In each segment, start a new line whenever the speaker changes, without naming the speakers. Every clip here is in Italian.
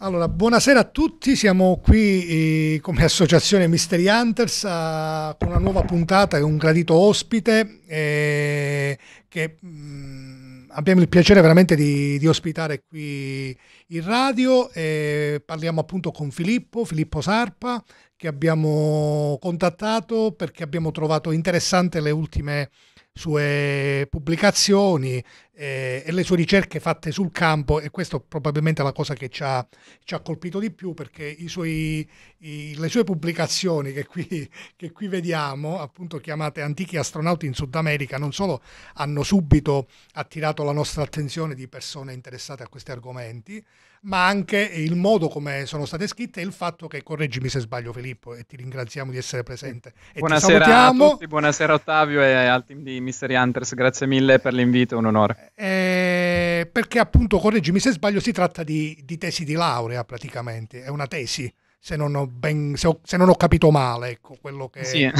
Allora, buonasera a tutti, siamo qui eh, come associazione Mystery Hunters a, con una nuova puntata, e un gradito ospite eh, che mh, mm, abbiamo il piacere veramente di, di ospitare qui in radio. Eh, parliamo appunto con Filippo, Filippo Sarpa, che abbiamo contattato perché abbiamo trovato interessante le ultime sue pubblicazioni, eh, e le sue ricerche fatte sul campo e questo probabilmente la cosa che ci ha, ci ha colpito di più perché i suoi, i, le sue pubblicazioni che qui, che qui, vediamo, appunto chiamate Antichi astronauti in Sud America, non solo hanno subito attirato la nostra attenzione di persone interessate a questi argomenti, ma anche il modo come sono state scritte e il fatto che, correggimi se sbaglio Filippo, e ti ringraziamo di essere presente. E buonasera a tutti,
buonasera Ottavio e al team di Mystery Hunters, grazie mille per l'invito, è un onore
eh, perché appunto, correggimi se sbaglio, si tratta di, di, tesi di laurea praticamente, è una tesi, se non ho, ben, se ho, se non ho capito male, ecco quello che...
Sì.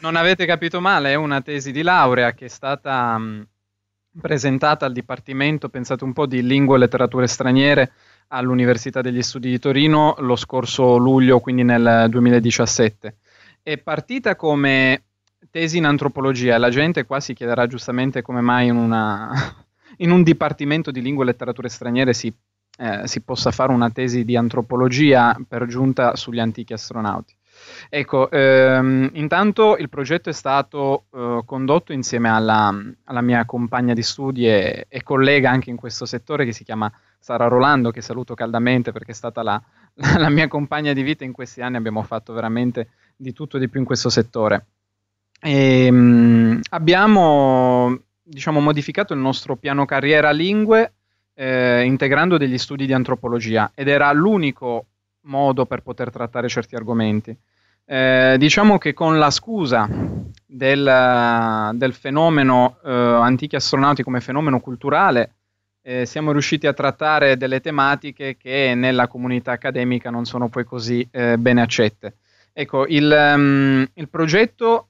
non avete capito male, è una tesi di laurea che è stata mh, mm, presentata al Dipartimento, pensate un po', di Lingue e Letterature Straniere all'Università degli Studi di Torino lo scorso luglio, quindi nel 2017. È partita come tesi in antropologia. La gente qua si chiederà giustamente come mai in, una, in un dipartimento di lingue e letterature straniere si, eh, si, possa fare una tesi di antropologia per giunta sugli antichi astronauti. Ecco, ehm, intanto il progetto è stato eh, condotto insieme alla, alla, mia compagna di studi e, e collega anche in questo settore che si chiama Sara Rolando, che saluto caldamente perché è stata la, la, la, mia compagna di vita in questi anni, abbiamo fatto veramente di tutto e di più in questo settore. E, ehm, abbiamo diciamo, modificato il nostro piano carriera lingue eh, integrando degli studi di antropologia ed era l'unico modo per poter trattare certi argomenti. Eh, diciamo che con la scusa del, del fenomeno eh, antichi astronauti come fenomeno culturale eh, siamo riusciti a trattare delle tematiche che nella comunità accademica non sono poi così eh, bene accette. Ecco, il, um, il progetto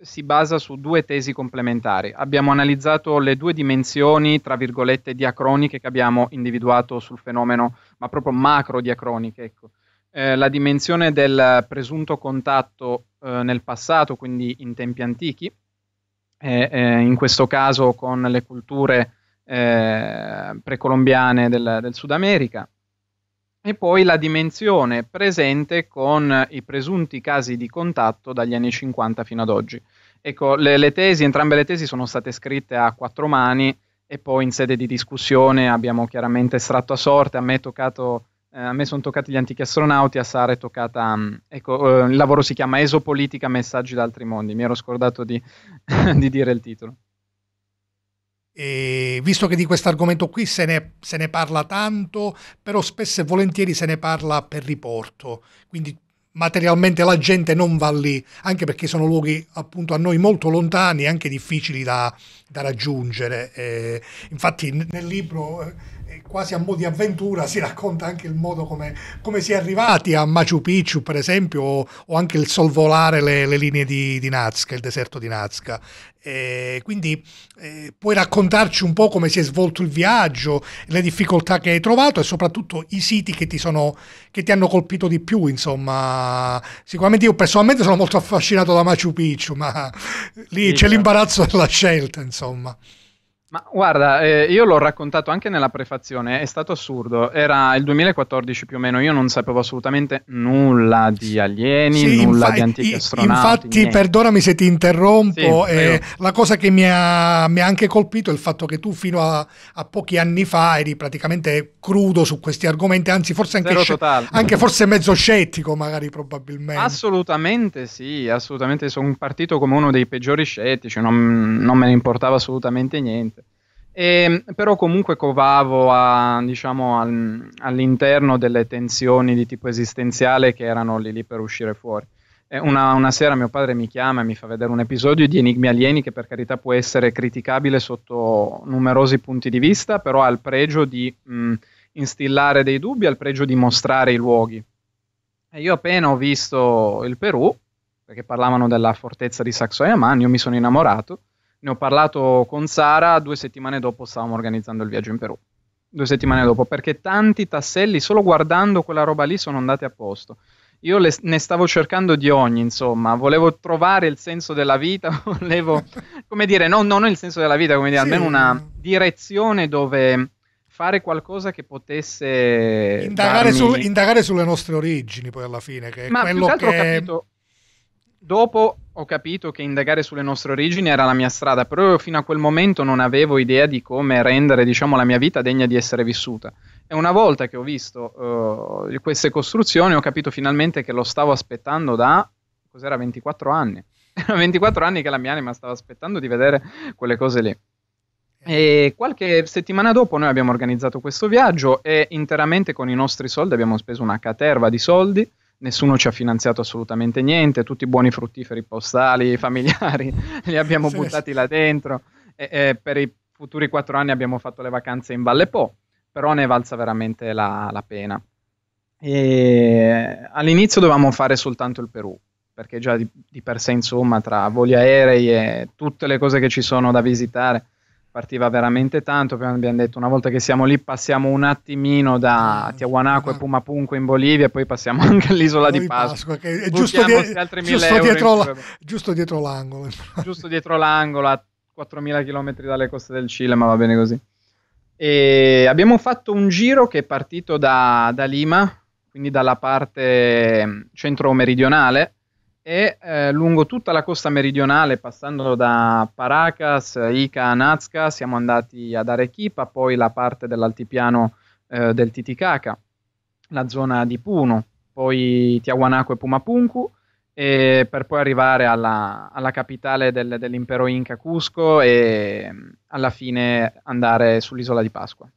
si basa su due tesi complementari. Abbiamo analizzato le due dimensioni, tra virgolette, diacroniche che abbiamo individuato sul fenomeno, ma proprio macro diacroniche. Ecco. Eh, la dimensione del presunto contatto eh, nel passato, quindi in tempi antichi, eh, in questo caso con le culture eh, precolombiane del, del Sud America, e poi la dimensione presente con i presunti casi di contatto dagli anni 50 fino ad oggi. Ecco, le, le tesi, entrambe le tesi sono state scritte a quattro mani e poi in sede di discussione abbiamo chiaramente estratto a sorte, a me, eh, me sono toccati gli antichi astronauti, a Sara è toccata... Mm, ecco, eh, il lavoro si chiama Esopolitica, messaggi da altri mondi, mi ero scordato di, di dire il titolo.
E visto che di questo argomento qui se ne, se ne, parla tanto, però spesso e volentieri se ne parla per riporto, quindi materialmente la gente non va lì, anche perché sono luoghi appunto a noi molto lontani e anche difficili da, da raggiungere. Eh, infatti nel libro eh, quasi a mo' di avventura si racconta anche il modo come, come si è arrivati a Machu Picchu, per esempio, o, o anche il solvolare le, le linee di, di, Nazca, il deserto di Nazca. E quindi eh, puoi raccontarci un po' come si è svolto il viaggio, le difficoltà che hai trovato e soprattutto i siti che ti, sono, che ti hanno colpito di più. Insomma, sicuramente io personalmente sono molto affascinato da Machu Picchu, ma lì sì, c'è certo. l'imbarazzo della scelta, insomma.
Ma guarda, eh, io l'ho raccontato anche nella prefazione, è stato assurdo. Era il 2014 più o meno, io non sapevo assolutamente nulla di alieni, sì, nulla infa- di antichi astronauti. Infatti, niente.
perdonami se ti interrompo, sì, eh, la cosa che mi ha, mi ha, anche colpito è il fatto che tu fino a, a, pochi anni fa eri praticamente crudo su questi argomenti, anzi forse anche, sc- anche forse mezzo scettico magari probabilmente.
Assolutamente sì, assolutamente sono partito come uno dei peggiori scettici, non, non me ne importava assolutamente niente. E, ehm, però comunque covavo a, diciamo, al, all'interno delle tensioni di tipo esistenziale che erano lì lì per uscire fuori. Eh, una, una, sera mio padre mi chiama e mi fa vedere un episodio di Enigmi alieni che per carità può essere criticabile sotto numerosi punti di vista, però ha il pregio di mh, mm, instillare dei dubbi, ha il pregio di mostrare i luoghi. E io appena ho visto il Perù, perché parlavano della fortezza di Saxo e Amman, io mi sono innamorato ne ho parlato con Sara, due settimane dopo stavamo organizzando il viaggio in Perù. Due settimane dopo, perché tanti tasselli, solo guardando quella roba lì, sono andati a posto. Io le, ne stavo cercando di ogni, insomma, volevo trovare il senso della vita, volevo, come dire, no, non il senso della vita, come dire, sì. almeno una direzione dove fare qualcosa che potesse indagare, darmi... su,
indagare, sulle nostre origini poi alla fine che è Ma quello che, ho capito
dopo ho capito che indagare sulle nostre origini era la mia strada, però io fino a quel momento non avevo idea di come rendere diciamo, la mia vita degna di essere vissuta. E una volta che ho visto uh, queste costruzioni ho capito finalmente che lo stavo aspettando da, cos'era, 24 anni. Era 24 anni che la mia anima stava aspettando di vedere quelle cose lì. E qualche settimana dopo noi abbiamo organizzato questo viaggio e interamente con i nostri soldi abbiamo speso una caterva di soldi nessuno ci ha finanziato assolutamente niente, tutti i buoni fruttiferi postali, familiari, li abbiamo buttati là dentro e, e, per i futuri quattro anni abbiamo fatto le vacanze in Valle Po, però ne è valsa veramente la, la pena. E all'inizio dovevamo fare soltanto il Perù, perché già di, di per sé insomma tra voli aerei e tutte le cose che ci sono da visitare partiva veramente tanto, abbiamo detto una volta che siamo lì passiamo un attimino da ah, Tiahuanaco e ah. Pumapunco in Bolivia poi passiamo anche all'isola di Pasqua, che è giusto, die- giusto, dietro la-
giusto, dietro l'angolo. Giusto dietro
l'angolo a 4.000 km dalle coste del Cile, ma va bene così. E abbiamo fatto un giro che è partito da, da Lima, quindi dalla parte ehm, centro-meridionale, e eh, lungo tutta la costa meridionale, passando da Paracas, Ica a Nazca, siamo andati ad Arequipa, poi la parte dell'altipiano eh, del Titicaca, la zona di Puno, poi Tiahuanaco e Pumapunku, e per poi arrivare alla, alla capitale del, dell'impero Inca Cusco e mm, alla fine andare sull'isola di Pasqua.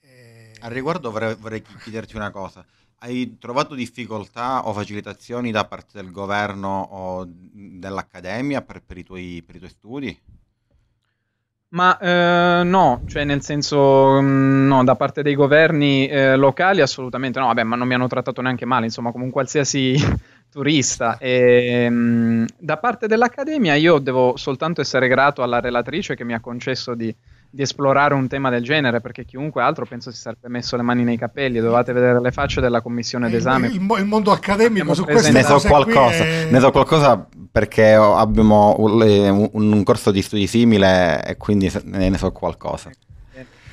Eh, al riguardo vorrei, vorrei chiederti una cosa. Hai trovato difficoltà o facilitazioni da parte del governo o dell'accademia per, per, i, tuoi, per i, tuoi, studi?
Ma eh, no, cioè nel senso mm, no, da parte dei governi eh, locali assolutamente no, vabbè, ma non mi hanno trattato neanche male, insomma, come un qualsiasi turista. E, ehm, mh, da parte dell'Accademia io devo soltanto essere grato alla relatrice che mi ha concesso di di esplorare un tema del genere, perché chiunque altro penso si sarebbe messo le mani nei capelli, dovete vedere le facce della commissione eh, d'esame. Il,
il, mondo accademico su questo ne so qualcosa, è... ne so
qualcosa perché abbiamo un, un, corso di studi simile e quindi ne so qualcosa.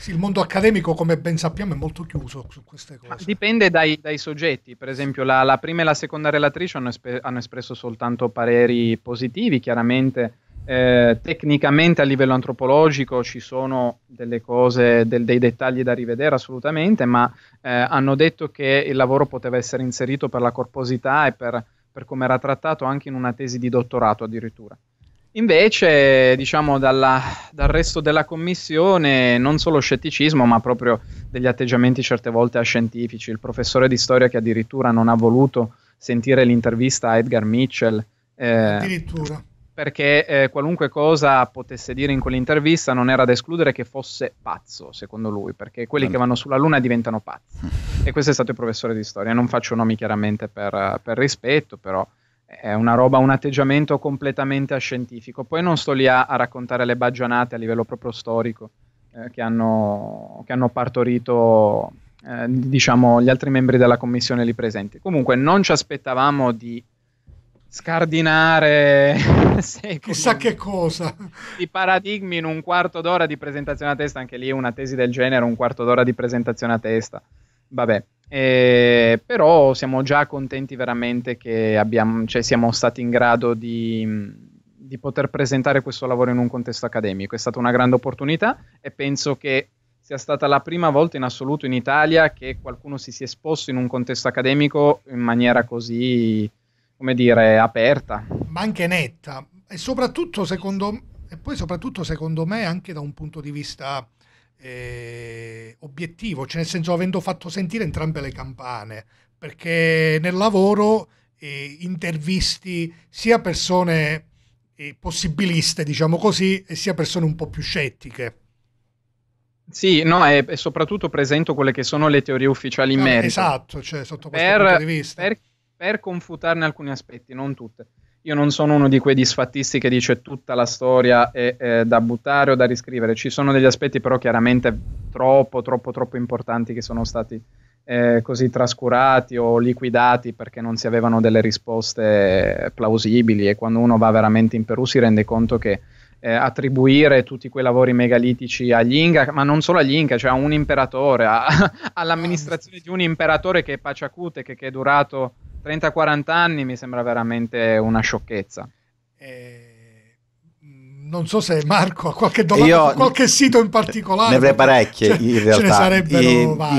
il mondo accademico, come ben sappiamo, è molto chiuso su queste
cose. dipende dai, dai, soggetti. Per esempio, la, la, prima e la seconda relatrice hanno, espe- hanno espresso soltanto pareri positivi, chiaramente eh, tecnicamente a livello antropologico ci sono delle cose, del, dei dettagli da rivedere assolutamente, ma eh, hanno detto che il lavoro poteva essere inserito per la corposità e per, per come era trattato anche in una tesi di dottorato addirittura. Invece, diciamo, dalla, dal resto della commissione, non solo scetticismo, ma proprio degli atteggiamenti certe volte scientifici. Il professore di storia che addirittura non ha voluto sentire l'intervista a Edgar Mitchell. Eh, addirittura perché eh, qualunque cosa potesse dire in quell'intervista non era da escludere che fosse pazzo, secondo lui, perché quelli che certo. vanno sulla Luna diventano pazzi. E questo è stato il professore di storia. Non faccio nomi chiaramente per, per rispetto, però è una roba, un atteggiamento completamente ascientifico. Poi non sto lì a, a raccontare le baggianate a livello proprio storico eh, che, hanno, che, hanno, partorito eh, diciamo, gli altri membri della commissione lì presenti. Comunque non ci aspettavamo di scardinare chissà che cosa di paradigmi in un quarto d'ora di presentazione a testa anche lì una tesi del genere un quarto d'ora di presentazione a testa vabbè eh, però siamo già contenti veramente che abbiamo, cioè, siamo stati in grado di, di poter presentare questo lavoro in un contesto accademico è stata una grande opportunità e penso che sia stata la prima volta in assoluto in Italia che qualcuno si sia esposto in un contesto accademico in maniera così come dire, aperta.
Ma anche netta. E soprattutto secondo, e poi soprattutto secondo me anche da un punto di vista eh, obiettivo, cioè nel senso avendo fatto sentire entrambe le campane, perché nel lavoro eh, intervisti sia persone eh, possibiliste, diciamo così, e sia persone un po' più scettiche.
Sì, no, e, soprattutto presento quelle che sono le teorie ufficiali in ah, merito. Esatto,
cioè sotto questo per, punto di vista. Per per
confutarne alcuni aspetti, non tutte. Io non sono uno di quei disfattisti che dice tutta la storia è eh, da buttare o da riscrivere, ci sono degli aspetti però chiaramente troppo, troppo, troppo importanti che sono stati eh, così trascurati o liquidati perché non si avevano delle risposte plausibili e quando uno va veramente in Perù si rende conto che eh, attribuire tutti quei lavori megalitici agli Inca, ma non solo agli Inca, cioè a un imperatore, a, all'amministrazione di un imperatore che è Paciacute, che, che è durato 30-40 anni mi sembra veramente una sciocchezza. Eh
non so se Marco ha qualche domanda su qualche sito in particolare. Ne avrei parecchie cioè, in realtà.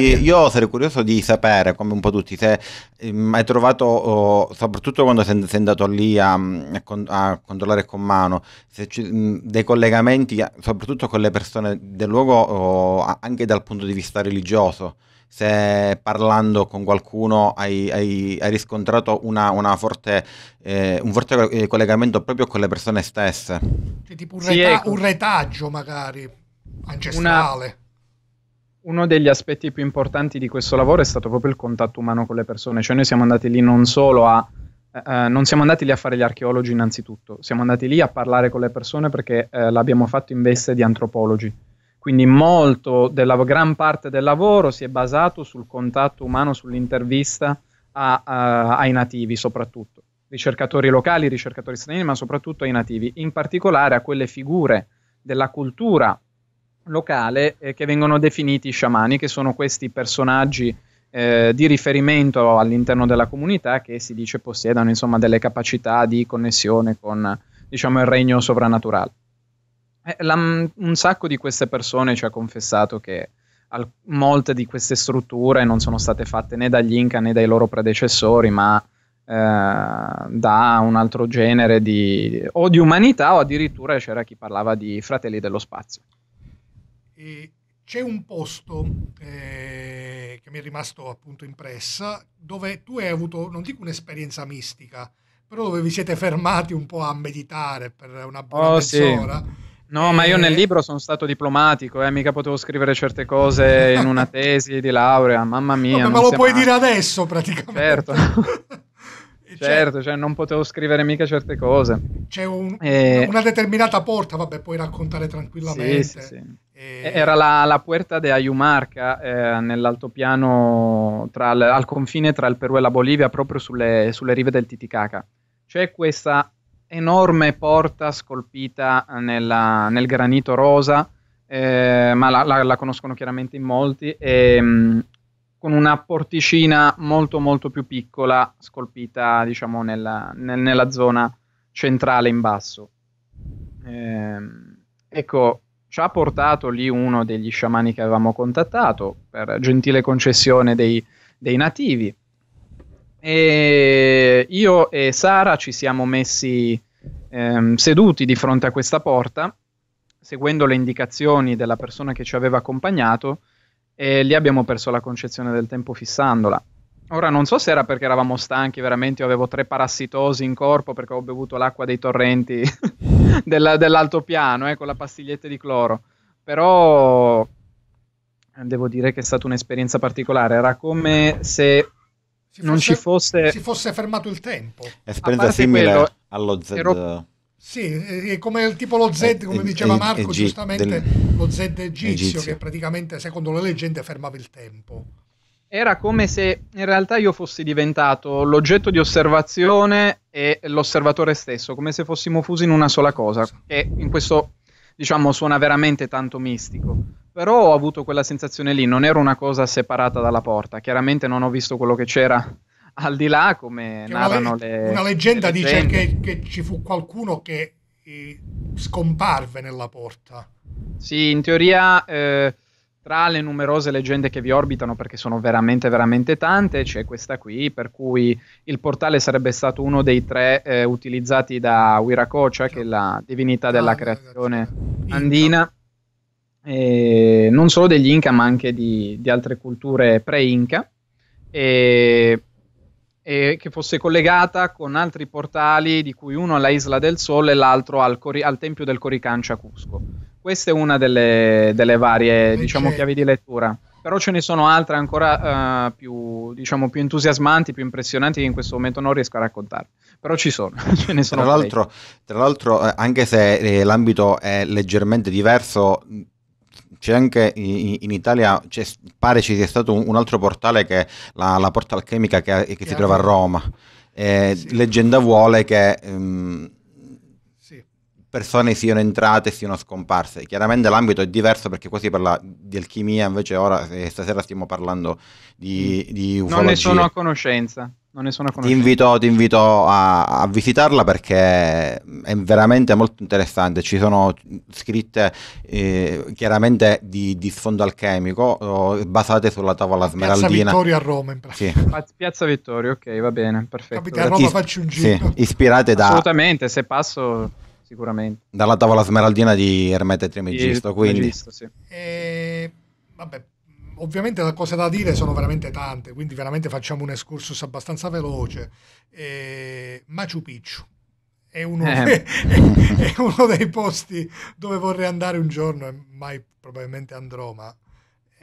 E,
io sarei curioso di sapere, come un po' tutti, se eh, hai trovato, soprattutto quando sei andato lì a, mm, a controllare con mano, ci, mm, dei collegamenti, soprattutto con le persone del luogo, anche dal punto di vista religioso se parlando con qualcuno hai, hai, hai riscontrato una, una forte, eh, un forte eh, collegamento proprio con le persone stesse.
Cioè, tipo un, sì, reta- ecco. un retaggio magari ancestrale. Una
uno degli
aspetti più importanti di questo lavoro è stato proprio il contatto umano con le persone, cioè noi siamo andati lì non solo a eh, eh non siamo andati lì a fare gli archeologi innanzitutto, siamo andati lì a parlare con le persone perché eh, l'abbiamo fatto in veste di antropologi. Quindi molto della gran parte del lavoro si è basato sul contatto umano, sull'intervista a, a, ai nativi soprattutto, ricercatori locali, ricercatori stranieri, ma soprattutto ai nativi, in particolare a quelle figure della cultura locale eh, che vengono definiti sciamani, che sono questi personaggi eh, di riferimento all'interno della comunità che si dice possiedano insomma, delle capacità di connessione con diciamo, il regno sovrannaturale. Eh, La, mm, un sacco di queste persone ci ha confessato che al, molte di queste strutture non sono state fatte né dagli Inca né dai loro predecessori, ma eh, da un altro genere di, o di umanità o addirittura c'era chi parlava di fratelli dello spazio.
E c'è un posto eh, che mi è rimasto appunto impressa dove tu hai avuto, non dico un'esperienza mistica, però dove vi siete fermati un po' a meditare per una buona oh, mezz'ora. Sì
No, ma io nel eh. libro sono stato diplomatico, eh, mica potevo scrivere certe cose in una tesi di laurea, mamma mia. No, ma lo puoi mai. dire adesso praticamente. Certo. Cioè, certo, cioè non potevo scrivere mica certe cose. C'è un, e... Eh. una
determinata porta, vabbè, puoi raccontare tranquillamente. Sì, sì, sì. Eh. E... Era la,
la Puerta de Ayumarca eh, nell'altopiano tra l- al confine tra il Perù e la Bolivia, proprio sulle, sulle rive del Titicaca. C'è questa enorme porta scolpita nella, nel granito rosa, eh, ma la, la, la, conoscono chiaramente in molti, e, mh, mm, con una porticina molto molto più piccola scolpita diciamo nella, nel, nella zona centrale in basso. Eh, ecco, ci ha portato lì uno degli sciamani che avevamo contattato per gentile concessione dei, dei nativi e io e Sara ci siamo messi ehm, seduti di fronte a questa porta, seguendo le indicazioni della persona che ci aveva accompagnato, e lì abbiamo perso la concezione del tempo fissandola. Ora non so se era perché eravamo stanchi veramente, io avevo tre parassitosi in corpo perché ho bevuto l'acqua dei torrenti della, dell'altopiano eh, con la pastiglietta di cloro, però devo dire che è stata un'esperienza particolare, era come se si non ci fosse... si
fosse fermato il tempo.
Esperienza simile quello, allo Z. Ero...
Sì, è come tipo lo Z, eh, come eh, diceva eh, Marco, eh, giustamente del... lo Z egizio, egizio, che praticamente secondo le leggende fermava il tempo. Era
come se in realtà io fossi diventato l'oggetto di osservazione e l'osservatore stesso, come se fossimo fusi in una sola cosa, che in questo diciamo suona veramente tanto mistico però ho avuto quella sensazione lì, non era una cosa separata dalla porta, chiaramente non ho visto quello che c'era al di là come narrano le, le... Una leggenda le dice che,
che, ci fu qualcuno che eh, scomparve nella porta.
Sì, in teoria eh, tra le numerose leggende che vi orbitano, perché sono veramente, veramente tante, c'è questa qui, per cui il portale sarebbe stato uno dei tre eh, utilizzati da Wiracocha, cioè, che è la divinità della ah, creazione andina eh, non solo degli Inca ma anche di, di altre culture pre-Inca, e, e, che fosse collegata con altri portali di cui uno alla Isla del Sole e l'altro al, Cori, al Tempio del Coricancia Cusco. Questa è una delle, delle varie diciamo, chiavi di lettura però ce ne sono altre ancora uh, più, diciamo, più, entusiasmanti, più impressionanti che in questo momento non riesco a raccontare, però ci sono, ce ne sono. Tra l'altro,
tra l'altro eh, anche se eh, l'ambito è leggermente diverso, c'è anche in, in Italia, pare ci sia stato un, un altro portale che la, la porta alchemica che, che si trova a Roma. Eh, sì. Leggenda vuole che um, sì. persone siano entrate e siano scomparse. Chiaramente l'ambito è diverso perché qua si parla di alchimia, invece ora eh, stasera stiamo parlando di, di ufologia. Non ne sono a
conoscenza
non ne sono a conoscenza. Ti invito, ti invito a, a, visitarla perché è veramente molto interessante. Ci sono scritte eh, chiaramente di, di, sfondo alchemico eh, basate sulla tavola smeraldina. Piazza Vittorio a Roma, in pratica.
Sì. Piazza Vittorio, ok, va bene, perfetto. Capite a Roma, Is- faccio un
giro. Sì, ispirate da...
Assolutamente, se passo sicuramente.
Dalla tavola smeraldina di Ermete Trimegisto, quindi. Trimegisto,
sì.
E... Eh, vabbè, ovviamente le cose da dire sono veramente tante, quindi veramente facciamo un excursus abbastanza veloce. Eh, Machu Picchu è uno, eh. è uno, dei posti dove vorrei andare un giorno e mai probabilmente andrò, ma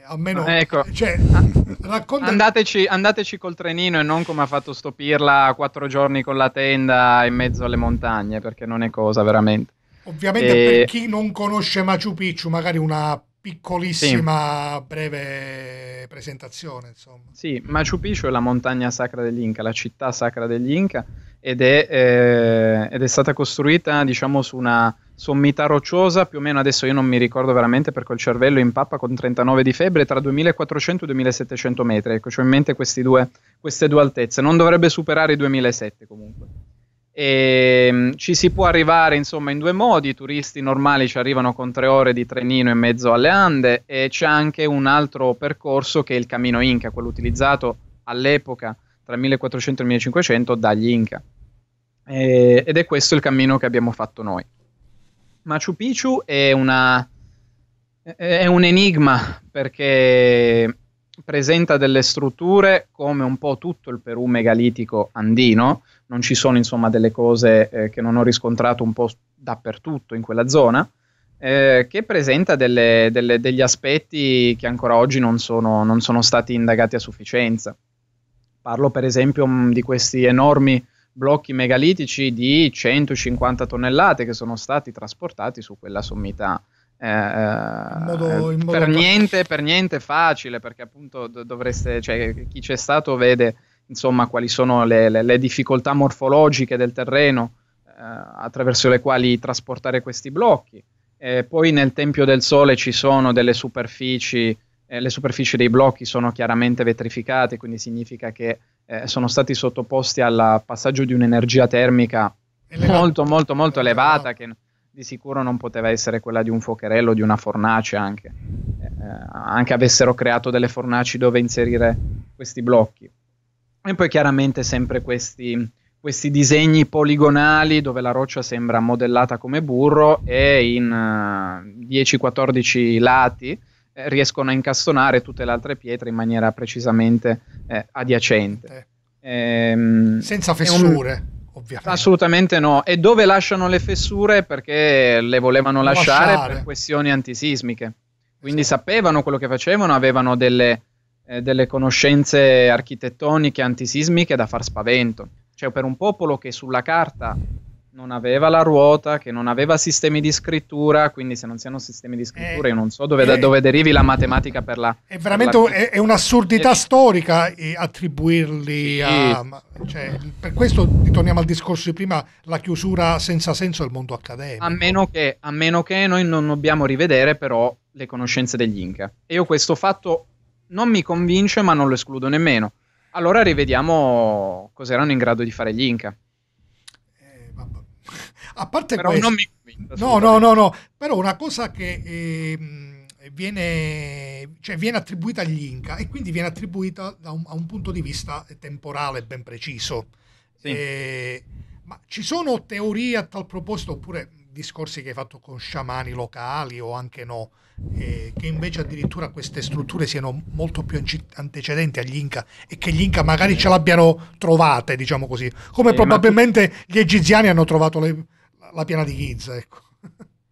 almeno ah, ecco. cioè, ah. racconta...
andateci, andateci, col trenino e non come ha fatto Stopirla quattro giorni con la tenda in mezzo alle montagne, perché non è cosa veramente. Ovviamente e... per chi
non conosce Machu Picchu, magari una piccolissima sì. breve presentazione. Insomma.
Sì, Machu Picchu è la montagna sacra degli Inca, la città sacra degli Inca ed è, eh, ed è stata costruita diciamo su una sommità rocciosa, più o meno adesso io non mi ricordo veramente perché il cervello in pappa con 39 di febbre, tra 2400 e 2700 metri, ecco, ho in mente due, queste due altezze, non dovrebbe superare i 2007 comunque. E, ehm, ci si può arrivare insomma in due modi, i turisti normali ci arrivano con tre ore di trenino in mezzo alle Ande e c'è anche un altro percorso che è il Camino Inca, quello utilizzato all'epoca tra 1400 e 1500 dagli Inca. E, eh, ed è questo il cammino che abbiamo fatto noi. Machu Picchu è, una, è un enigma perché presenta delle strutture come un po' tutto il Perù megalitico andino, non ci sono insomma delle cose eh, che non ho riscontrato un po' dappertutto in quella zona, eh, che presenta delle, delle, degli aspetti che ancora oggi non sono, non sono, stati indagati a sufficienza. Parlo per esempio mh, mm, di questi enormi blocchi megalitici di 150 tonnellate che sono stati trasportati su quella sommità. Eh, in modo, eh, in modo per, niente, per, niente, facile perché appunto dovreste, cioè, chi c'è stato vede insomma, quali sono le, le, le difficoltà morfologiche del terreno eh, attraverso le quali trasportare questi blocchi. E poi nel Tempio del Sole ci sono delle superfici, eh, le superfici dei blocchi sono chiaramente vetrificate, quindi significa che eh, sono stati sottoposti al passaggio di un'energia termica elevata. molto molto molto elevata che di sicuro non poteva essere quella di un fuocherello, di una fornace anche, eh, eh, anche avessero creato delle fornaci dove inserire questi blocchi. E poi chiaramente sempre questi, questi disegni poligonali dove la roccia sembra modellata come burro e in uh, eh, 10-14 lati eh, riescono a incastonare tutte le altre pietre in maniera precisamente eh, adiacente. Eh. Ehm, Senza fessure. Ovviamente. Assolutamente no. E dove lasciano le fessure? Perché le volevano lasciare, lasciare, per questioni antisismiche. Quindi esatto. sapevano quello che facevano, avevano delle, eh, delle conoscenze architettoniche antisismiche da far spavento. Cioè per un popolo che sulla carta non aveva la ruota, che non aveva sistemi di scrittura, quindi se non siano sistemi di scrittura eh, io non so dove, eh, da dove derivi la matematica per la...
È veramente la... È, è un'assurdità e... Eh, storica eh, attribuirli sì. a... Cioè, per questo ritorniamo al discorso di prima, la chiusura senza senso del mondo accademico.
A meno che, a meno che noi non dobbiamo rivedere però le conoscenze degli Inca. E io questo fatto non mi convince, ma non lo escludo nemmeno. Allora rivediamo cosa erano in grado di fare gli Inca. Eh,
a parte Però questo, non mi no, no, no, no. Però una cosa che eh, viene, cioè, viene, attribuita agli Inca e quindi viene attribuita da un, a un punto di vista temporale ben preciso. Sì. Eh, ma ci sono teorie a tal proposito oppure discorsi che hai fatto con sciamani locali o anche no? eh, che invece addirittura queste strutture siano molto più antecedenti agli Inca e che gli Inca magari ce l'abbiano trovate, diciamo così, come eh, probabilmente ma... gli egiziani hanno trovato le, la piana di Giza. Ecco.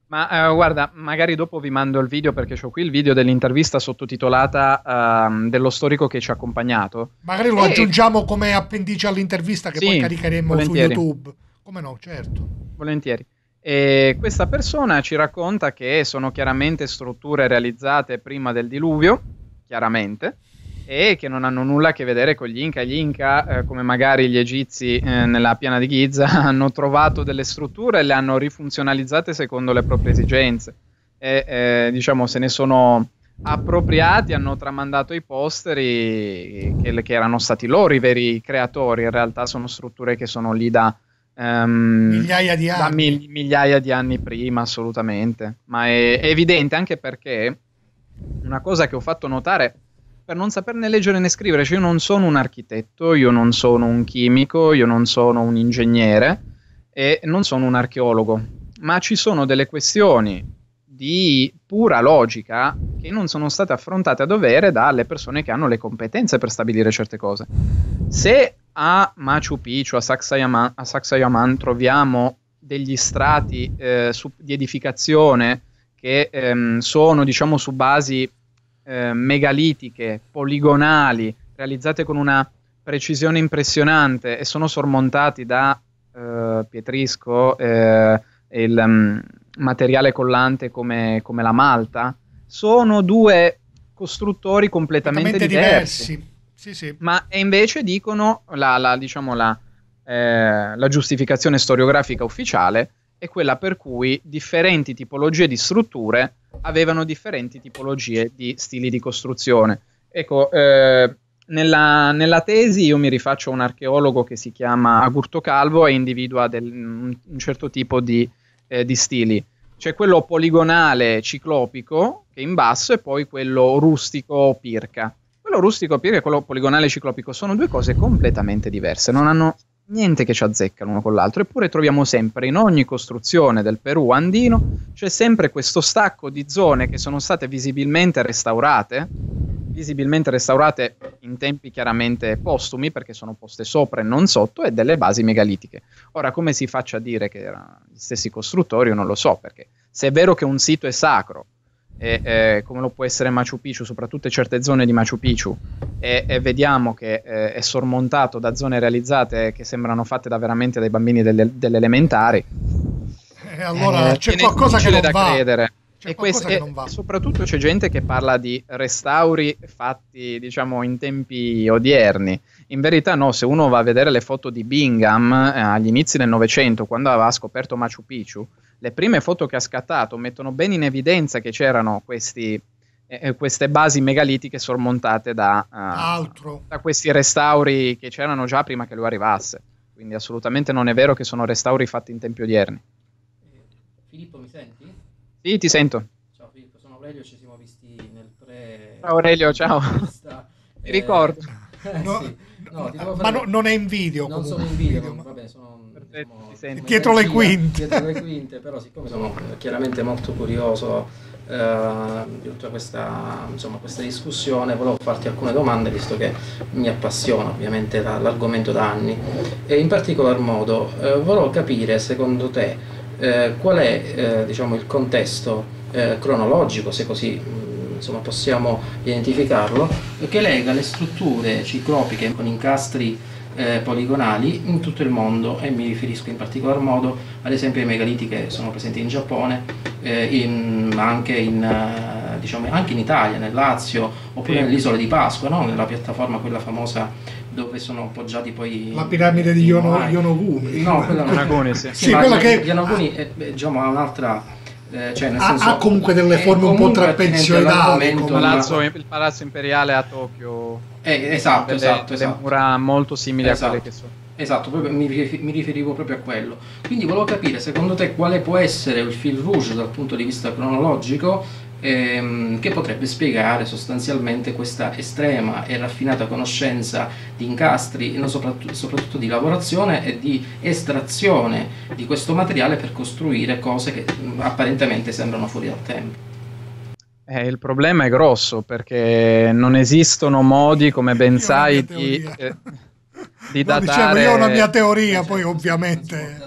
Ma uh, guarda, magari dopo vi mando il video perché ho qui il video dell'intervista sottotitolata uh, dello storico che ci ha accompagnato. Magari lo e...
aggiungiamo come appendice all'intervista che sì, poi caricheremo volentieri. su YouTube. Come no, certo.
Volentieri. E questa persona ci racconta che sono chiaramente strutture realizzate prima del diluvio, chiaramente, e che non hanno nulla a che vedere con gli Inca. Gli Inca, eh, come magari gli Egizi eh, nella piana di Giza, hanno trovato delle strutture e le hanno rifunzionalizzate secondo le proprie esigenze. E eh, diciamo se ne sono appropriati, hanno tramandato i posteri che, che erano stati loro i veri creatori. In realtà sono strutture che sono lì da Um, migliaia di anni. Mil- migliaia di anni prima, assolutamente. Ma è, evidente anche perché una cosa che ho fatto notare per non saperne leggere né scrivere, cioè io non sono un architetto, io non sono un chimico, io non sono un ingegnere e non sono un archeologo, ma ci sono delle questioni di pura logica che non sono state affrontate a dovere dalle persone che hanno le competenze per stabilire certe cose. Se a Machu Picchu, a Sacsayhuaman, troviamo degli strati eh, su, di edificazione che ehm, sono diciamo su basi eh, megalitiche, poligonali, realizzate con una precisione impressionante e sono sormontati da eh, Pietrisco, eh, il, mm, materiale collante come, come la malta, sono due costruttori completamente, completamente diversi. diversi. Sì, sì. Ma invece dicono la, la, diciamo la, eh, la giustificazione storiografica ufficiale è quella per cui differenti tipologie di strutture avevano differenti tipologie di stili di costruzione. Ecco, eh, nella, nella, tesi io mi rifaccio a un archeologo che si chiama Agurto Calvo e individua del, un certo tipo di eh, di stili. C'è quello poligonale ciclopico, che è in basso, e poi quello rustico pirca. Quello rustico pirca e quello poligonale ciclopico sono due cose completamente diverse, non hanno niente che ci azzecca l'uno con l'altro, eppure troviamo sempre in ogni costruzione del Perù andino c'è sempre questo stacco di zone che sono state visibilmente restaurate, visibilmente restaurate in tempi chiaramente postumi perché sono poste sopra e non sotto e delle basi megalitiche. Ora come si faccia a dire che erano gli stessi costruttori, io non lo so perché se è vero che un sito è sacro e, eh, come lo può essere Machu Picchu, soprattutto in certe zone di Machu Picchu, e, e vediamo che eh, è sormontato da zone realizzate che sembrano fatte da veramente dai bambini delle, delle elementari. E
eh, allora eh, c'è qualcosa che non da va. credere.
E, questo, e, e, soprattutto c'è gente che parla di restauri fatti diciamo in tempi odierni in verità no se uno va a vedere le foto di Bingham eh, agli inizi del novecento quando aveva scoperto Machu Picchu le prime foto che ha scattato mettono ben in evidenza che c'erano questi, eh, eh queste basi megalitiche sormontate da, uh, da questi restauri che c'erano già prima che lui arrivasse. Quindi assolutamente non è vero che sono restauri fatti in tempi odierni.
Eh, Filippo, mi senti?
Sì, ti sento. Ciao
Filippo, sono Aurelio, ci siamo visti nel pre... Ciao Aurelio, ciao. Ti ricordo. Eh, no, sì. no, ma fare... no, non è in video. Non comunque. sono in video, ma va bene, sono diciamo,
dietro, le quinte. dietro le quinte, però siccome sono chiaramente molto
curioso eh, di tutta questa, insomma, questa, discussione, volevo farti alcune domande visto che mi appassiona ovviamente l'argomento da anni e in particolar modo eh, volevo capire secondo te eh, qual è eh, diciamo, il contesto eh, cronologico, se così mm, insomma, possiamo identificarlo, che lega le strutture ciclopiche con incastri eh, poligonali in tutto il mondo e mi riferisco in particolar modo ad esempio ai megaliti che sono presenti in Giappone, eh, in, anche, in, eh, diciamo, anche, in, Italia, nel Lazio oppure nell'isola di Pasqua, no? nella piattaforma quella famosa dove sono appoggiati poi la piramide di
Yonoguni no, quella non... Yanaguni, sì. sì, quella che...
Yanaguni è, diciamo, ha un'altra eh, cioè, ha,
senso, ha, comunque delle eh, forme un po' trapensioidali. Il, il
palazzo imperiale a Tokyo.
Eh, esatto, delle, esatto, delle esatto. mura molto simili esatto. a quelle esatto. che sono.
Esatto, proprio, mi, mi, riferivo proprio a quello. Quindi volevo capire, secondo te, quale può essere il fil rouge dal punto di vista cronologico ehm, che potrebbe spiegare sostanzialmente questa estrema e raffinata conoscenza di incastri e soprattutto, soprattutto di lavorazione e di estrazione di questo materiale per costruire cose che apparentemente sembrano fuori dal
tempo.
Eh, il problema è grosso perché non esistono modi, come ben sai, di, eh, di no, datare... Dicevo, io ho una mia
teoria, poi ovviamente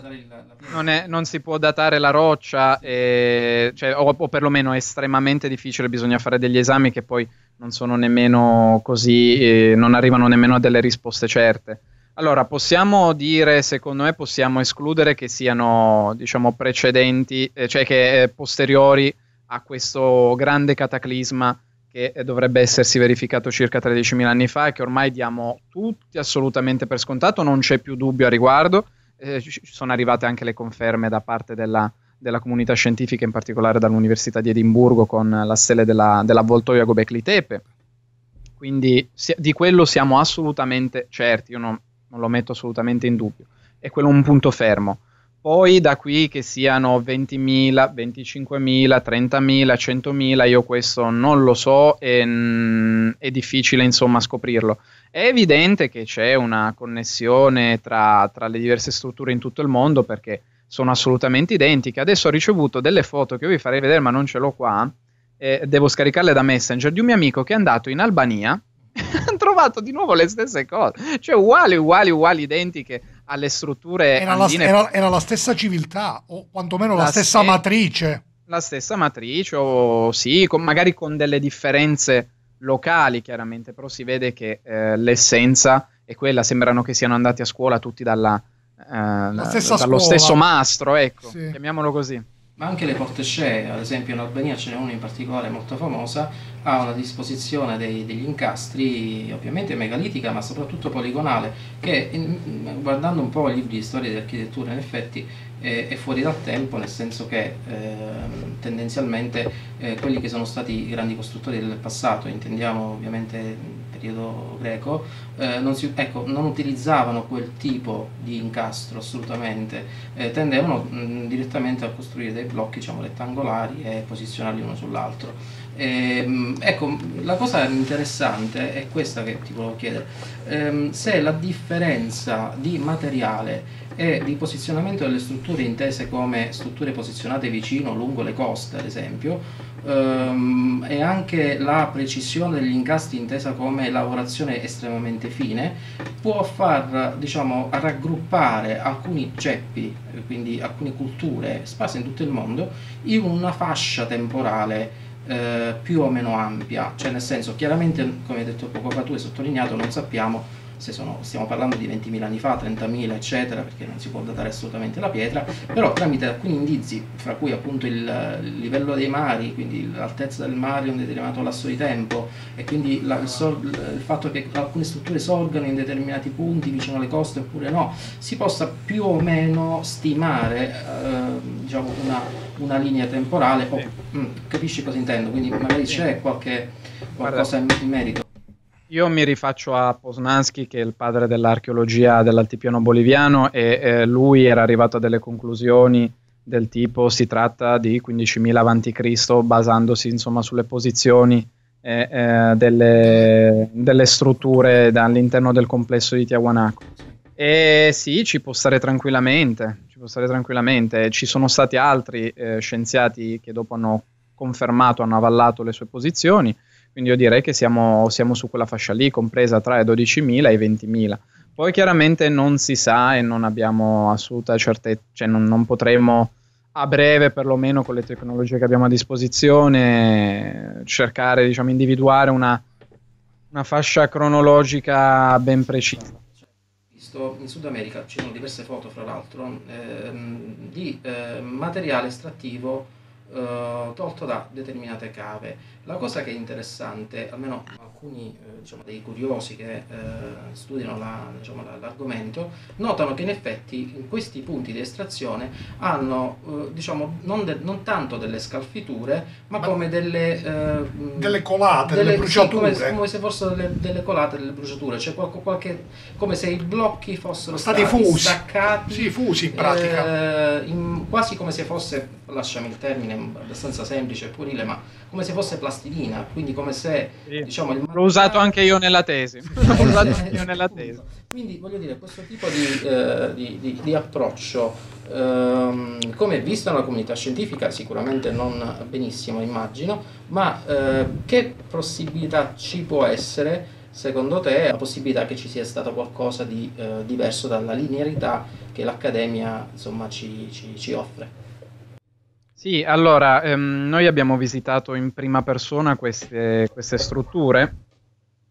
non, è, non, si può datare la roccia, e, cioè, o, o, perlomeno è estremamente difficile, bisogna fare degli esami che poi non sono
nemmeno
così, eh, non arrivano nemmeno a delle risposte certe. Allora, possiamo dire, secondo me, possiamo escludere che siano, diciamo, precedenti, eh, cioè che eh, posteriori a questo grande cataclisma che eh, dovrebbe essersi verificato circa 13.000 anni fa e che ormai diamo tutti assolutamente per scontato, non c'è più dubbio a riguardo eh, sono arrivate anche le conferme da parte della, della comunità scientifica, in particolare dall'Università di Edimburgo, con la stele della, dell'avvoltoio Gobekli-Tepe. Quindi si, di quello siamo assolutamente certi, io no, non lo metto assolutamente in dubbio. È quello un punto fermo. Poi da qui che siano 20.000, 25.000, 30.000, 100.000, io questo non lo so e mm, è difficile insomma scoprirlo. È evidente che c'è una connessione tra, tra le diverse strutture in tutto il mondo perché sono assolutamente identiche. Adesso ho ricevuto delle foto che io vi farei vedere ma non ce l'ho qua, eh, devo scaricarle da Messenger, di un mio amico che è andato in Albania e ha trovato di nuovo le stesse cose, cioè uguali, uguali, uguali, identiche alle strutture era la, era,
era la, stessa civiltà o quantomeno la, la stessa se- matrice
la stessa matrice o sì con, magari con delle differenze locali chiaramente però si vede che eh, l'essenza è quella sembrano che siano andati a scuola tutti dalla, eh, dallo scuola. stesso mastro ecco sì. chiamiamolo così
ma anche le porte scee, ad esempio in Albania ce n'è una in particolare molto famosa, ha una disposizione dei, degli incastri ovviamente megalitica ma soprattutto poligonale che in, guardando un po' i libri di storia di architettura in effetti eh, è fuori dal tempo nel senso che eh, tendenzialmente eh, quelli che sono stati i grandi costruttori del passato, intendiamo ovviamente periodo greco, eh, non, si, ecco, non, utilizzavano quel tipo di incastro assolutamente, eh, tendevano mh, mm, direttamente a costruire dei blocchi diciamo, rettangolari e posizionarli uno sull'altro. Ehm, ecco, la cosa interessante è questa che ti volevo chiedere, ehm, se la differenza di materiale e di posizionamento delle strutture intese come strutture posizionate vicino, lungo le coste ad esempio, ehm, e anche la precisione degli incasti intesa come lavorazione estremamente fine, può far diciamo, raggruppare alcuni ceppi, quindi alcune culture sparse in tutto il mondo, in una fascia temporale eh, più o meno ampia, cioè nel senso chiaramente come hai detto poco fa tu hai sottolineato non sappiamo sono, stiamo parlando di 20.000 anni fa, 30.000 eccetera, perché non si può datare assolutamente la pietra, però tramite alcuni indizi, fra cui appunto il, il livello dei mari, quindi l'altezza del mare in determinato lasso di tempo e quindi la, il, sor, il, fatto che alcune strutture sorgano in determinati punti vicino alle coste oppure no, si possa più o meno stimare eh, diciamo una, una, linea temporale, o, mm, capisci cosa intendo, quindi magari c'è qualche qualcosa in merito.
Io mi rifaccio a Posnansky, che è il padre dell'archeologia dell'altipiano boliviano, e eh, lui era arrivato a delle conclusioni del tipo si tratta di 15.000 a.C., basandosi insomma sulle posizioni eh, eh, delle, delle, strutture all'interno del complesso di Tiahuanaco. E sì, ci può stare tranquillamente, ci può stare tranquillamente. Ci sono stati altri eh, scienziati che dopo hanno confermato, hanno avallato le sue posizioni. Quindi io direi che siamo, siamo su quella fascia lì, compresa tra i 12.000 e i 20.000. Poi chiaramente non si sa e non abbiamo assoluta certezza, cioè non, non potremo a breve perlomeno con le tecnologie che abbiamo a disposizione cercare, diciamo, individuare una, una fascia cronologica ben precisa
in Sud America ci sono diverse foto, fra l'altro, ehm, di eh, materiale estrattivo eh, tolto da determinate cave. La cosa che è interessante, almeno alcuni eh, diciamo, dei curiosi che eh, studiano la, diciamo, la, l'argomento, notano che in effetti questi punti di estrazione hanno eh, diciamo, non, de- non, tanto delle scalfiture, ma, ma come delle, eh, delle colate, delle, delle bruciature. Come, come, se fossero delle, delle, colate, delle bruciature, cioè qualche, qualche, come se i blocchi fossero stati, stati fusi. staccati. Sì, fusi in pratica. In, quasi come se fosse lasciami il termine abbastanza semplice e puerile, ma come se fosse plastilina, quindi come se sì. diciamo, materiale... l'ho usato
anche io nella tesi. L'ho usato anche io nella tesi.
Quindi voglio dire, questo tipo di, eh, di, di, di approccio, ehm, come visto nella comunità scientifica, sicuramente non benissimo, immagino, ma eh, che possibilità ci può essere? secondo te la possibilità che ci sia stato qualcosa di eh, diverso dalla linearità che l'Accademia insomma, ci, ci, ci offre?
Sì, allora, ehm, noi abbiamo visitato in prima persona queste, queste strutture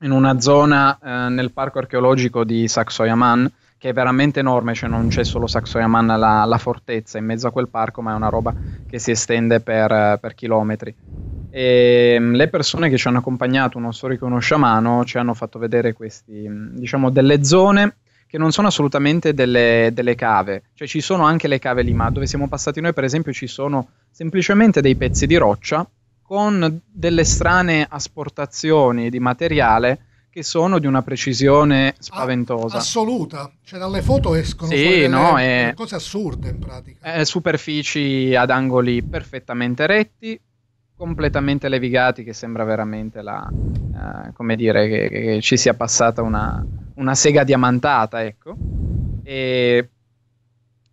in una zona eh, nel parco archeologico di Saxoyaman, che è veramente enorme, cioè non c'è solo Saxoyaman, la, la fortezza in mezzo a quel parco, ma è una roba che si estende per, eh, per chilometri. E ehm, le persone che ci hanno accompagnato, uno storico e uno sciamano, ci hanno fatto vedere questi, diciamo, delle zone che non sono assolutamente delle, delle, cave, cioè ci sono anche le cave lì, ma dove siamo passati noi, per esempio, ci sono semplicemente dei pezzi di roccia con delle strane asportazioni di materiale che sono di una precisione ah, spaventosa. assoluta,
cioè dalle foto escono sì, no, delle, è, cose assurde in
pratica. Eh, superfici ad angoli perfettamente retti, completamente levigati che sembra veramente la, eh, come dire, che, che, ci sia passata una, una sega diamantata, ecco. E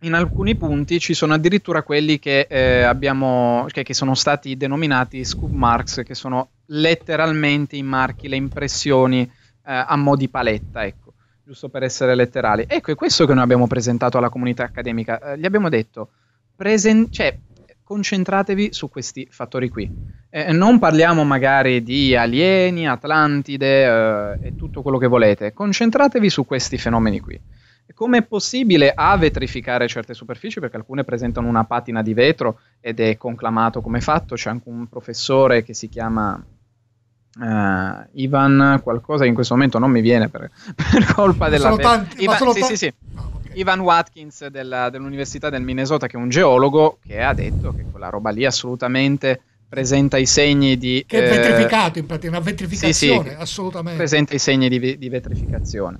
in alcuni punti ci sono addirittura quelli che, eh, abbiamo, che, che sono stati denominati scoop marks, che sono letteralmente i marchi, le impressioni eh, a mo' di paletta, ecco, giusto per essere letterali. Ecco, è questo che noi abbiamo presentato alla comunità accademica. Eh, gli abbiamo detto, presen- cioè, concentratevi su questi fattori qui. Eh, non parliamo magari di alieni, Atlantide eh, e tutto quello che volete, concentratevi su questi fenomeni qui. Come è possibile A vetrificare certe superfici perché alcune presentano una patina di vetro ed è conclamato come fatto, c'è anche un professore che si chiama Uh, Ivan qualcosa in questo momento non mi viene per, per colpa della sono tanti, Ivan, sono sì, tanti. Sì, sì. Oh, Ivan Watkins della, dell'Università del Minnesota che è un geologo che ha detto che quella roba lì assolutamente presenta i segni di che è eh, vetrificato
in pratica una vetrificazione assolutamente presenta
i segni di, di vetrificazione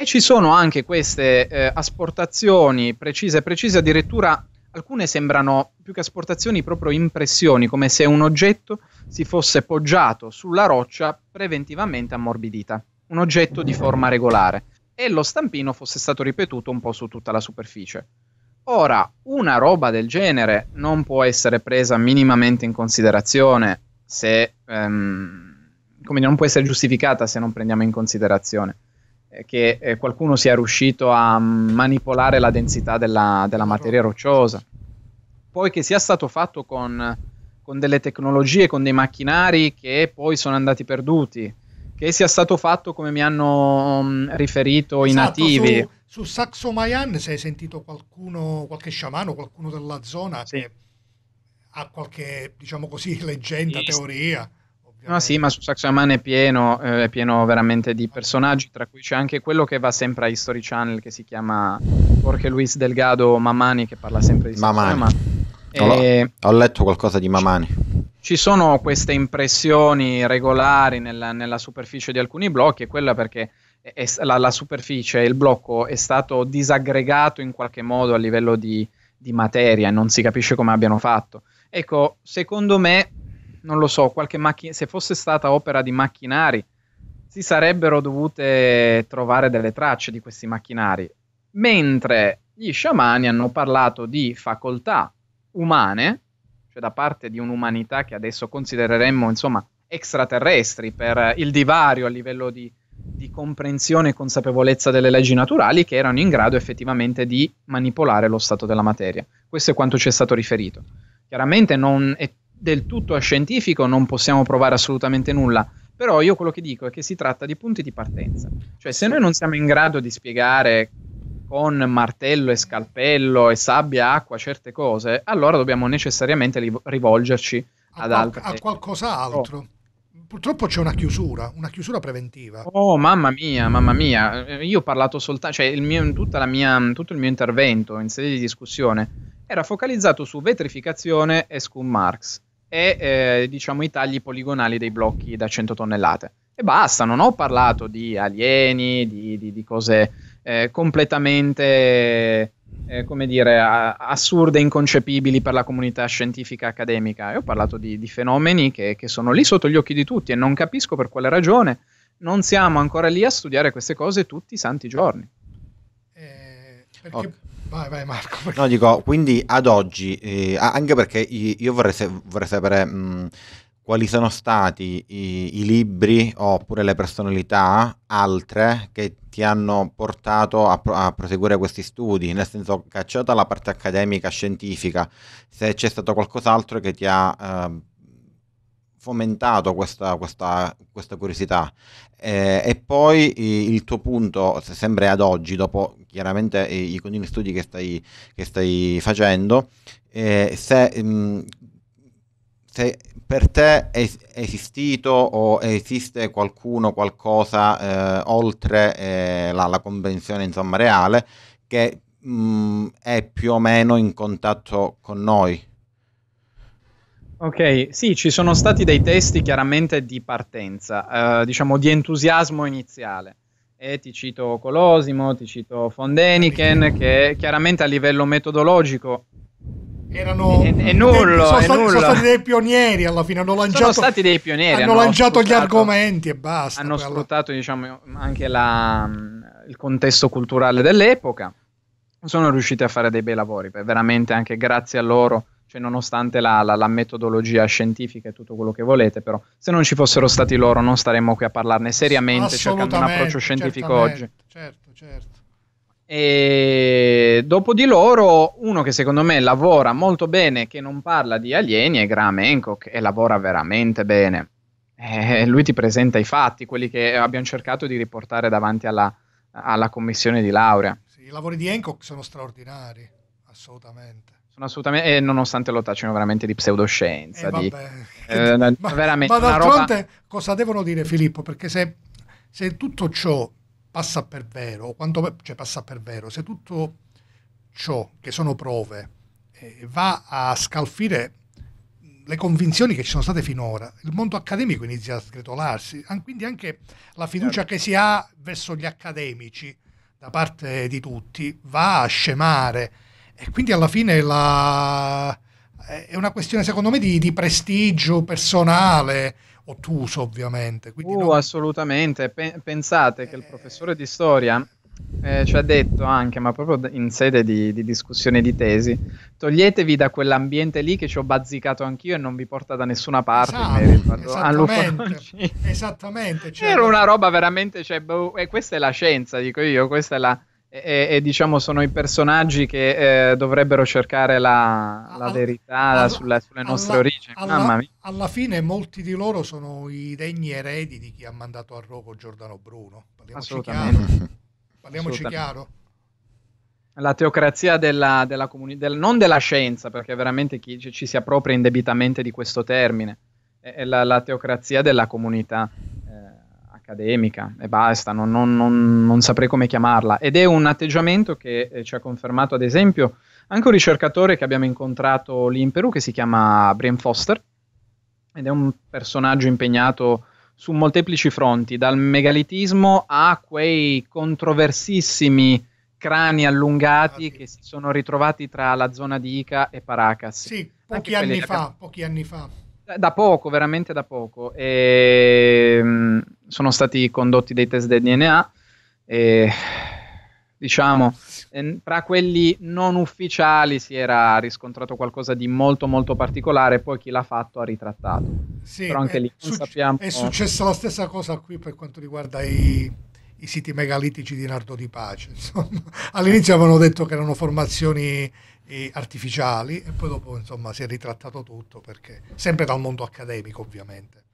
e ci sono anche queste eh, asportazioni precise, precise, addirittura alcune sembrano più che asportazioni proprio impressioni, come se un oggetto si fosse poggiato sulla roccia preventivamente ammorbidita, un oggetto di forma regolare, e lo stampino fosse stato ripetuto un po' su tutta la superficie. Ora, una roba del genere non può essere presa minimamente in considerazione se... Ehm, come non può essere giustificata se non prendiamo in considerazione eh, che eh, qualcuno sia riuscito a mm, manipolare la densità della, della materia rocciosa. Poi che sia stato fatto con, con, delle tecnologie, con dei macchinari che poi sono andati perduti, che sia stato fatto come mi hanno mm, riferito esatto, i nativi.
Su, su Saxo Mayan se hai sentito qualcuno, qualche sciamano, qualcuno della zona sì. che ha qualche, diciamo così, leggenda, sì. teoria
ovviamente. No, sì, ma su Saxon Man è pieno, eh, è pieno veramente di personaggi, tra cui c'è anche quello che va sempre a History Channel, che si chiama Jorge Luis Delgado Mamani, che parla sempre di Mamani. Saxon Man.
Ho, eh, ho letto qualcosa di Mamani
ci sono queste impressioni regolari nella, nella, superficie di alcuni blocchi, e quella perché è, la, la, superficie, il blocco è stato disaggregato in qualche modo a livello di, di materia, non si capisce come abbiano fatto. Ecco, secondo me non lo so, macchi- se fosse stata opera di macchinari, si sarebbero dovute trovare delle tracce di questi macchinari. Mentre gli sciamani hanno parlato di facoltà umane, cioè da parte di un'umanità che adesso considereremmo, insomma, extraterrestri per il divario a livello di, di comprensione e consapevolezza delle leggi naturali che erano in grado effettivamente di manipolare lo stato della materia. Questo è quanto ci è stato riferito. Chiaramente non è del tutto scientifico, non possiamo provare assolutamente nulla. Però io quello che dico è che si tratta di punti di partenza. Cioè, se noi non siamo in grado di spiegare con martello e scalpello e sabbia, acqua, certe cose, allora dobbiamo necessariamente rivolgerci a, ad altro. A
qualcos'altro. Oh. Purtroppo c'è una chiusura, una chiusura preventiva.
Oh, mamma mia, mamma mia. Io ho parlato soltanto, cioè il mio, mia, tutto il mio intervento in sede di discussione era focalizzato su vetrificazione e scum marks e eh, diciamo i tagli poligonali dei blocchi da 100 tonnellate. E basta, non ho parlato di alieni, di, di, di cose eh, completamente, eh, come dire, a, assurde, inconcepibili per la comunità scientifica accademica. E ho parlato di, di fenomeni che, che, sono lì sotto gli occhi di tutti e non capisco per quale ragione non siamo ancora lì a studiare queste cose tutti i santi giorni.
Eh, perché... Okay Vai, vai Marco. Perché... No, dico, quindi ad oggi, eh, anche perché io vorrei, vorrei sapere mh, mm, quali sono stati i, i, libri oppure le personalità altre che ti hanno portato a, a, proseguire questi studi, nel senso cacciata la parte accademica, scientifica, se c'è stato qualcos'altro che ti ha... Eh, fomentato questa, questa, questa curiosità eh, e poi il tuo punto se sempre ad oggi dopo chiaramente eh, i, con gli studi che stai, che stai facendo, eh, se, mh, mm, se, per te è esistito o esiste qualcuno, qualcosa eh, oltre eh, la, la, convenzione insomma, reale che mh, mm, è più o meno in contatto con noi. Ok, sì,
ci sono stati dei testi chiaramente di partenza, eh, diciamo di entusiasmo iniziale. E ti cito Colosimo, ti cito von Däniken, che chiaramente a livello metodologico
erano è, è nullo, sono, è stati, sono, stati, dei pionieri alla fine hanno lanciato, sono stati
dei pionieri hanno, hanno lanciato
gli argomenti e basta hanno sfruttato alla... diciamo,
anche la, il contesto culturale dell'epoca sono riusciti a fare dei bei lavori veramente anche grazie a loro cioè nonostante la, la, la, metodologia scientifica e tutto quello che volete, però se non ci fossero stati loro non staremmo qui a parlarne seriamente cercando un approccio scientifico oggi. Certo, certo. E dopo di loro, uno che secondo me lavora molto bene, che non parla di alieni, è Graham Hancock e lavora veramente bene. E eh, lui ti presenta i fatti, quelli che abbiamo cercato di riportare davanti alla, alla commissione di laurea.
Sì, I lavori di Hancock sono straordinari,
assolutamente sono assolutamente, eh, nonostante lo tacciano veramente di pseudoscienza. Eh, di,
eh,
ma, veramente ma d'altronde roba... cosa devono dire Filippo? Perché se, se tutto ciò passa per vero, quanto, cioè passa per vero, se tutto ciò che sono prove eh, va a scalfire le convinzioni che ci sono state finora, il mondo accademico inizia a sgretolarsi, quindi anche la fiducia certo. che si ha verso gli accademici da parte di tutti va a scemare e quindi alla fine la... è una questione, secondo me, di, di prestigio personale, ottuso ovviamente.
Quindi uh, non... Assolutamente, Pe- pensate eh... che il eh. professore di storia eh, ci ha detto anche, ma proprio in sede di, di, discussione di tesi, toglietevi da quell'ambiente lì che ci ho bazzicato anch'io e non vi porta da nessuna parte. Esatto, esattamente, esattamente cioè... era una roba veramente, cioè, boh, e questa è la scienza, dico io, questa è la, e, e, diciamo sono i personaggi che eh, dovrebbero cercare la, la verità alla, sulla, sulle nostre alla, origini. Alla,
alla, fine molti di loro sono i degni eredi di chi ha mandato a rogo Giordano Bruno. Parliamoci chiaro. Parliamoci chiaro.
La teocrazia della, della comunità, del, non della scienza, perché veramente chi, ci, si appropria indebitamente di questo termine, è, è la, la teocrazia della comunità accademica e basta, non, non, non, non, saprei come chiamarla. Ed è un atteggiamento che eh, ci ha confermato, ad esempio, anche un ricercatore che abbiamo incontrato lì in Perù che si chiama Brian Foster ed è un personaggio impegnato su molteplici fronti, dal megalitismo a quei controversissimi crani allungati ah, sì. che si sono ritrovati tra la zona di Ica e Paracas. Sì,
pochi anni, fa, abbiamo... pochi anni fa,
Da poco, veramente da poco. E sono stati condotti dei test del DNA e diciamo tra quelli non ufficiali si era riscontrato qualcosa di molto molto particolare poi chi l'ha fatto ha ritrattato
sì, però anche è, lì non suc- sappiamo è successa la stessa cosa qui per quanto riguarda i, i siti megalitici di Nardo di Pace insomma. all'inizio avevano detto che erano formazioni eh, artificiali e poi dopo insomma si è ritrattato tutto perché sempre dal mondo accademico ovviamente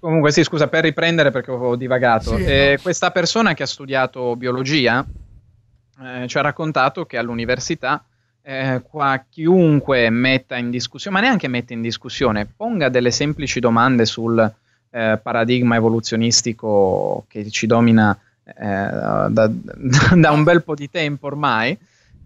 Comunque sì, scusa, per riprendere perché avevo divagato, sì, eh, no. questa persona che ha studiato biologia eh, ci ha raccontato che all'università eh, qua chiunque metta in discussione, ma neanche mette in discussione, ponga delle semplici domande sul eh, paradigma evoluzionistico che ci domina eh, da, da, un bel po' di tempo ormai,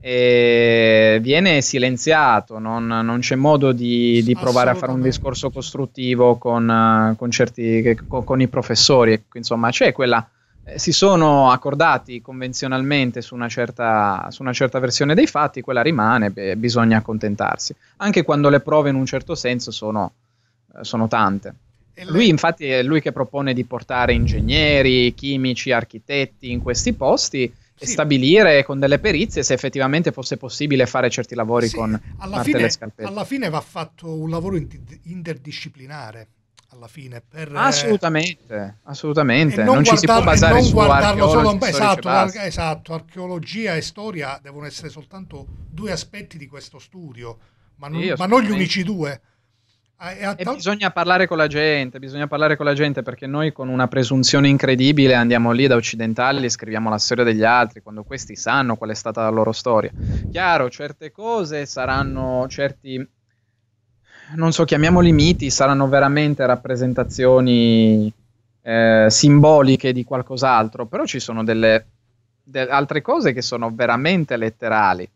e viene silenziato, non, non, c'è modo di, di provare a fare un discorso costruttivo con, eh, con, certi, con, con i professori, ecco, insomma c'è quella eh, si sono accordati convenzionalmente su una, certa, su una, certa, versione dei fatti, quella rimane, beh, bisogna accontentarsi, anche quando le prove in un certo senso sono, eh, sono tante. lui infatti è lui che propone di portare ingegneri, chimici, architetti in questi posti sì. stabilire con delle perizie se effettivamente fosse possibile fare certi lavori sì, con alla fine, alla
fine va fatto un lavoro interdisciplinare alla fine. Per, eh, assolutamente, assolutamente. Non, non ci si può basare non su guardarlo solo esatto, ar- esatto, archeologia e storia devono essere soltanto due aspetti di questo studio, ma non, ma non gli unici due. Ah, e to- bisogna
parlare con la gente, bisogna parlare con la gente perché noi con una presunzione incredibile andiamo lì da occidentali e scriviamo la storia degli altri quando questi sanno qual è stata la loro storia. Chiaro, certe cose saranno certi non so, chiamiamoli miti, saranno veramente rappresentazioni eh, simboliche di qualcos'altro, però ci sono delle, delle altre cose che sono veramente letterali.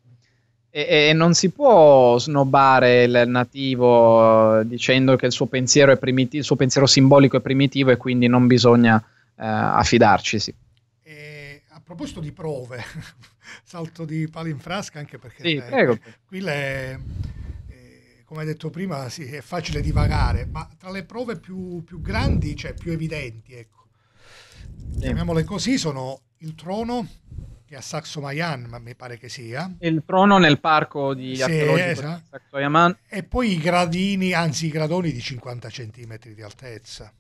E, e, non si può snobbare il nativo eh, dicendo che il suo pensiero, è primitivo, il suo pensiero simbolico è primitivo e quindi non bisogna eh, affidarcisi.
E a proposito di prove, salto di palo in frasca anche perché sì, le, eh, qui le, eh, come hai detto prima sì, è facile divagare, ma tra le prove più, più grandi, cioè più evidenti, ecco, sì. chiamiamole così, sono il trono a Saxo Mayan, ma mi pare che sia.
Il trono nel parco di sì, esatto.
Saxo Mayan. E poi i gradini, anzi i gradoni di 50 cm di altezza.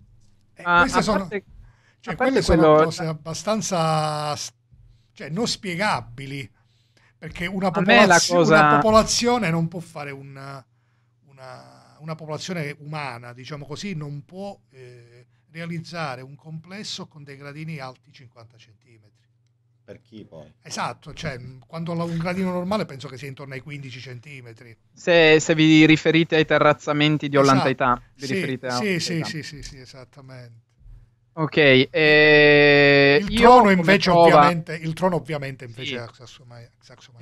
E ah, queste sono, parte, cioè, quelle quello... sono cose abbastanza cioè, non spiegabili, perché una, popolazio- cosa... una popolazione non può fare una, una, una, popolazione umana, diciamo così, non può eh, realizzare un complesso con dei gradini alti 50 cm per chi poi? Esatto, cioè, quando un gradino normale penso che sia intorno ai 15 cm.
Se, se, vi riferite ai terrazzamenti di Hollanda esatto. vi sì, riferite a... Sì, sì,
sì, sì, sì, esattamente.
Ok, eh, il, trono invece prova... ovviamente,
il trono ovviamente invece sì. è Saxomania.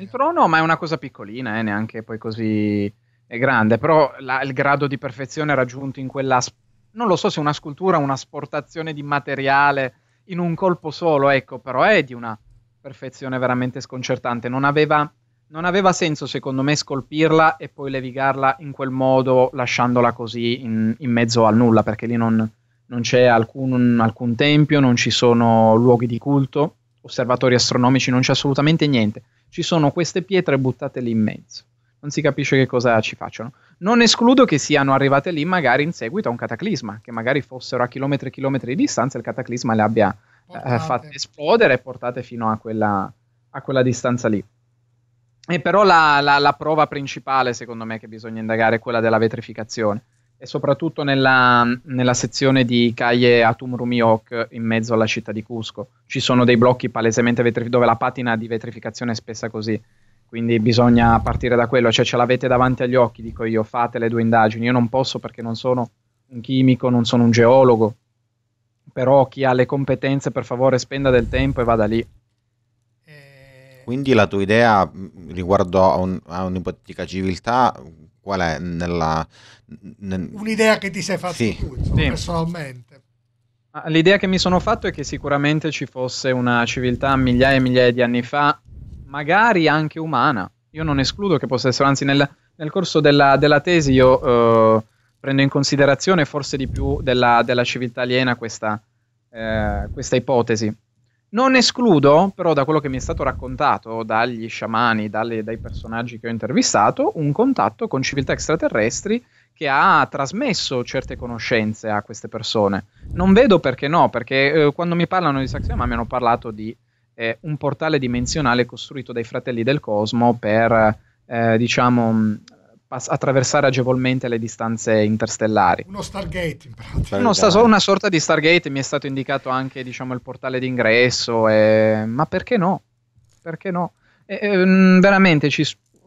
Il trono ma è una cosa piccolina, eh, neanche poi così è grande, però la, il grado di perfezione raggiunto in quella, non lo so se una scultura, una sportazione di materiale in un colpo solo, ecco, però è di una perfezione veramente sconcertante. Non aveva, non aveva, senso, secondo me, scolpirla e poi levigarla in quel modo, lasciandola così in, in mezzo al nulla, perché lì non, non c'è alcun, alcun, tempio, non ci sono luoghi di culto, osservatori astronomici, non c'è assolutamente niente. Ci sono queste pietre buttate lì in mezzo. Non si capisce che cosa ci facciano. Non escludo che siano arrivate lì magari in seguito a un cataclisma, che magari fossero a chilometri e chilometri di distanza e il cataclisma le abbia eh, fatte esplodere e portate fino a quella, a quella distanza lì. E però la, la, la, prova principale, secondo me, che bisogna indagare è quella della vetrificazione. E soprattutto nella, nella sezione di Caie Atum Rumiok, in mezzo alla città di Cusco, ci sono dei blocchi palesemente vetrificati, dove la patina di vetrificazione è spessa così. Quindi bisogna partire da quello, cioè ce l'avete davanti agli occhi, dico io, fate le due indagini. Io non posso perché non sono
un chimico, non sono un geologo,
però chi ha le competenze per favore spenda del
tempo e vada lì. Eh, Quindi la tua idea mm, riguardo a, un, a un'ipotetica civiltà qual è? Nella, nel...
Un'idea che ti sei fatto sì. tu insomma, sì. personalmente. L'idea
che mi sono fatto è che sicuramente ci fosse
una civiltà migliaia e migliaia di anni fa, magari anche umana. Io non escludo che possa essere, anzi nel, nel corso della, della, tesi io... Eh, prendo in considerazione forse di più della, della civiltà aliena questa, eh, questa ipotesi. Non escludo, però, da quello che mi è stato raccontato dagli sciamani, dalle, dai personaggi che ho intervistato, un contatto con civiltà extraterrestri che ha trasmesso certe conoscenze a queste persone. Non vedo perché no, perché eh, quando mi parlano di Saxiama mi hanno parlato di eh, un portale dimensionale costruito dai fratelli del cosmo per, eh, diciamo, pass- attraversare agevolmente le distanze interstellari.
Uno Stargate in
pratica. Uno sta- una sorta di Stargate, mi è stato indicato anche diciamo, il portale d'ingresso, e... ma perché no? Perché no? E, e, mm, veramente ci,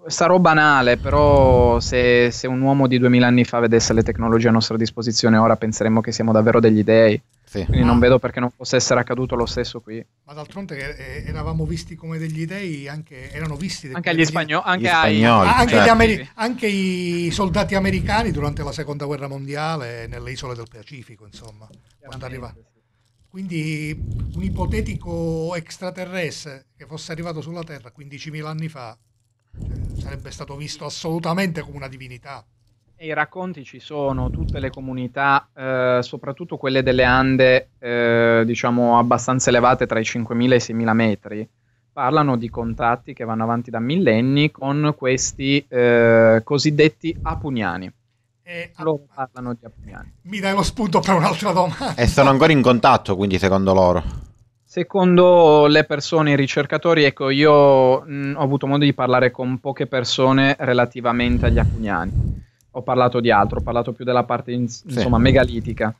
sarò banale, però se, se, un uomo di 2000 anni fa vedesse le tecnologie a nostra disposizione ora penseremmo che siamo davvero degli dei. Sì. Quindi non vedo perché non possa essere accaduto lo stesso qui.
Ma d'altronde eh, eh, eravamo visti come degli dei, anche, erano visti anche agli spagnoli, ah, anche, spagnoli, anche, certo. Ameri- anche i soldati americani durante la seconda guerra mondiale nelle isole del Pacifico, insomma, quando arriva. Quindi un ipotetico extraterrestre che fosse arrivato sulla Terra 15.000 anni fa cioè, sarebbe stato visto assolutamente come una divinità. I racconti ci sono,
tutte le comunità, eh, soprattutto quelle delle Ande, eh, diciamo abbastanza elevate tra i 5.000 e i 6.000 metri, parlano di contatti che vanno avanti da millenni con
questi eh, cosiddetti apuniani.
E, eh, ah, loro parlano di apuniani. Mi dai lo spunto per un'altra domanda. E sono
ancora in contatto, quindi secondo loro.
Secondo
le persone, i ricercatori, ecco, io mh, mm, ho avuto modo di parlare con poche persone relativamente agli apuniani ho parlato di altro, ho parlato più della parte in, sì. insomma megalitica.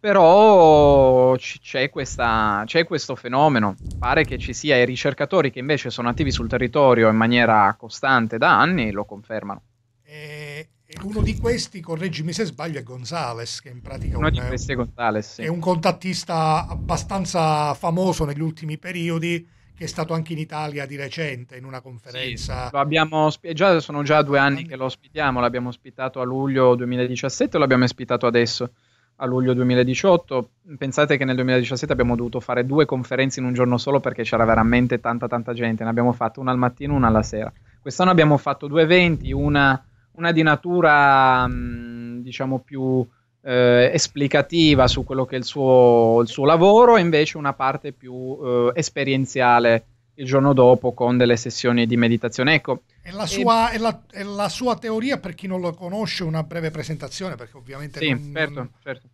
Però c'è, questa, c'è, questo fenomeno, pare che ci sia i ricercatori che invece sono attivi sul territorio in maniera costante da anni lo confermano.
E, uno di questi, correggimi se sbaglio, è Gonzales, che in pratica uno un, di questi è, Gonzales, sì. è un contattista abbastanza famoso negli ultimi periodi che è stato anche in Italia di recente in una conferenza. Sì,
lo abbiamo già, sono già due anni che lo ospitiamo, l'abbiamo ospitato a luglio 2017 e l'abbiamo ospitato adesso a luglio 2018. Pensate che nel 2017 abbiamo dovuto fare due conferenze in un giorno solo perché c'era veramente tanta tanta gente, ne abbiamo fatto una al mattino e una alla sera. Quest'anno abbiamo fatto due eventi, una, una di natura mm, diciamo più eh, esplicativa su quello che è il suo, il suo, lavoro e invece una parte più eh, esperienziale il giorno dopo con delle sessioni di meditazione. Ecco, e la, sua,
e, ehm, è la, è la sua teoria, per chi non lo conosce, una breve presentazione, perché ovviamente... Sì, non, certo, non... certo.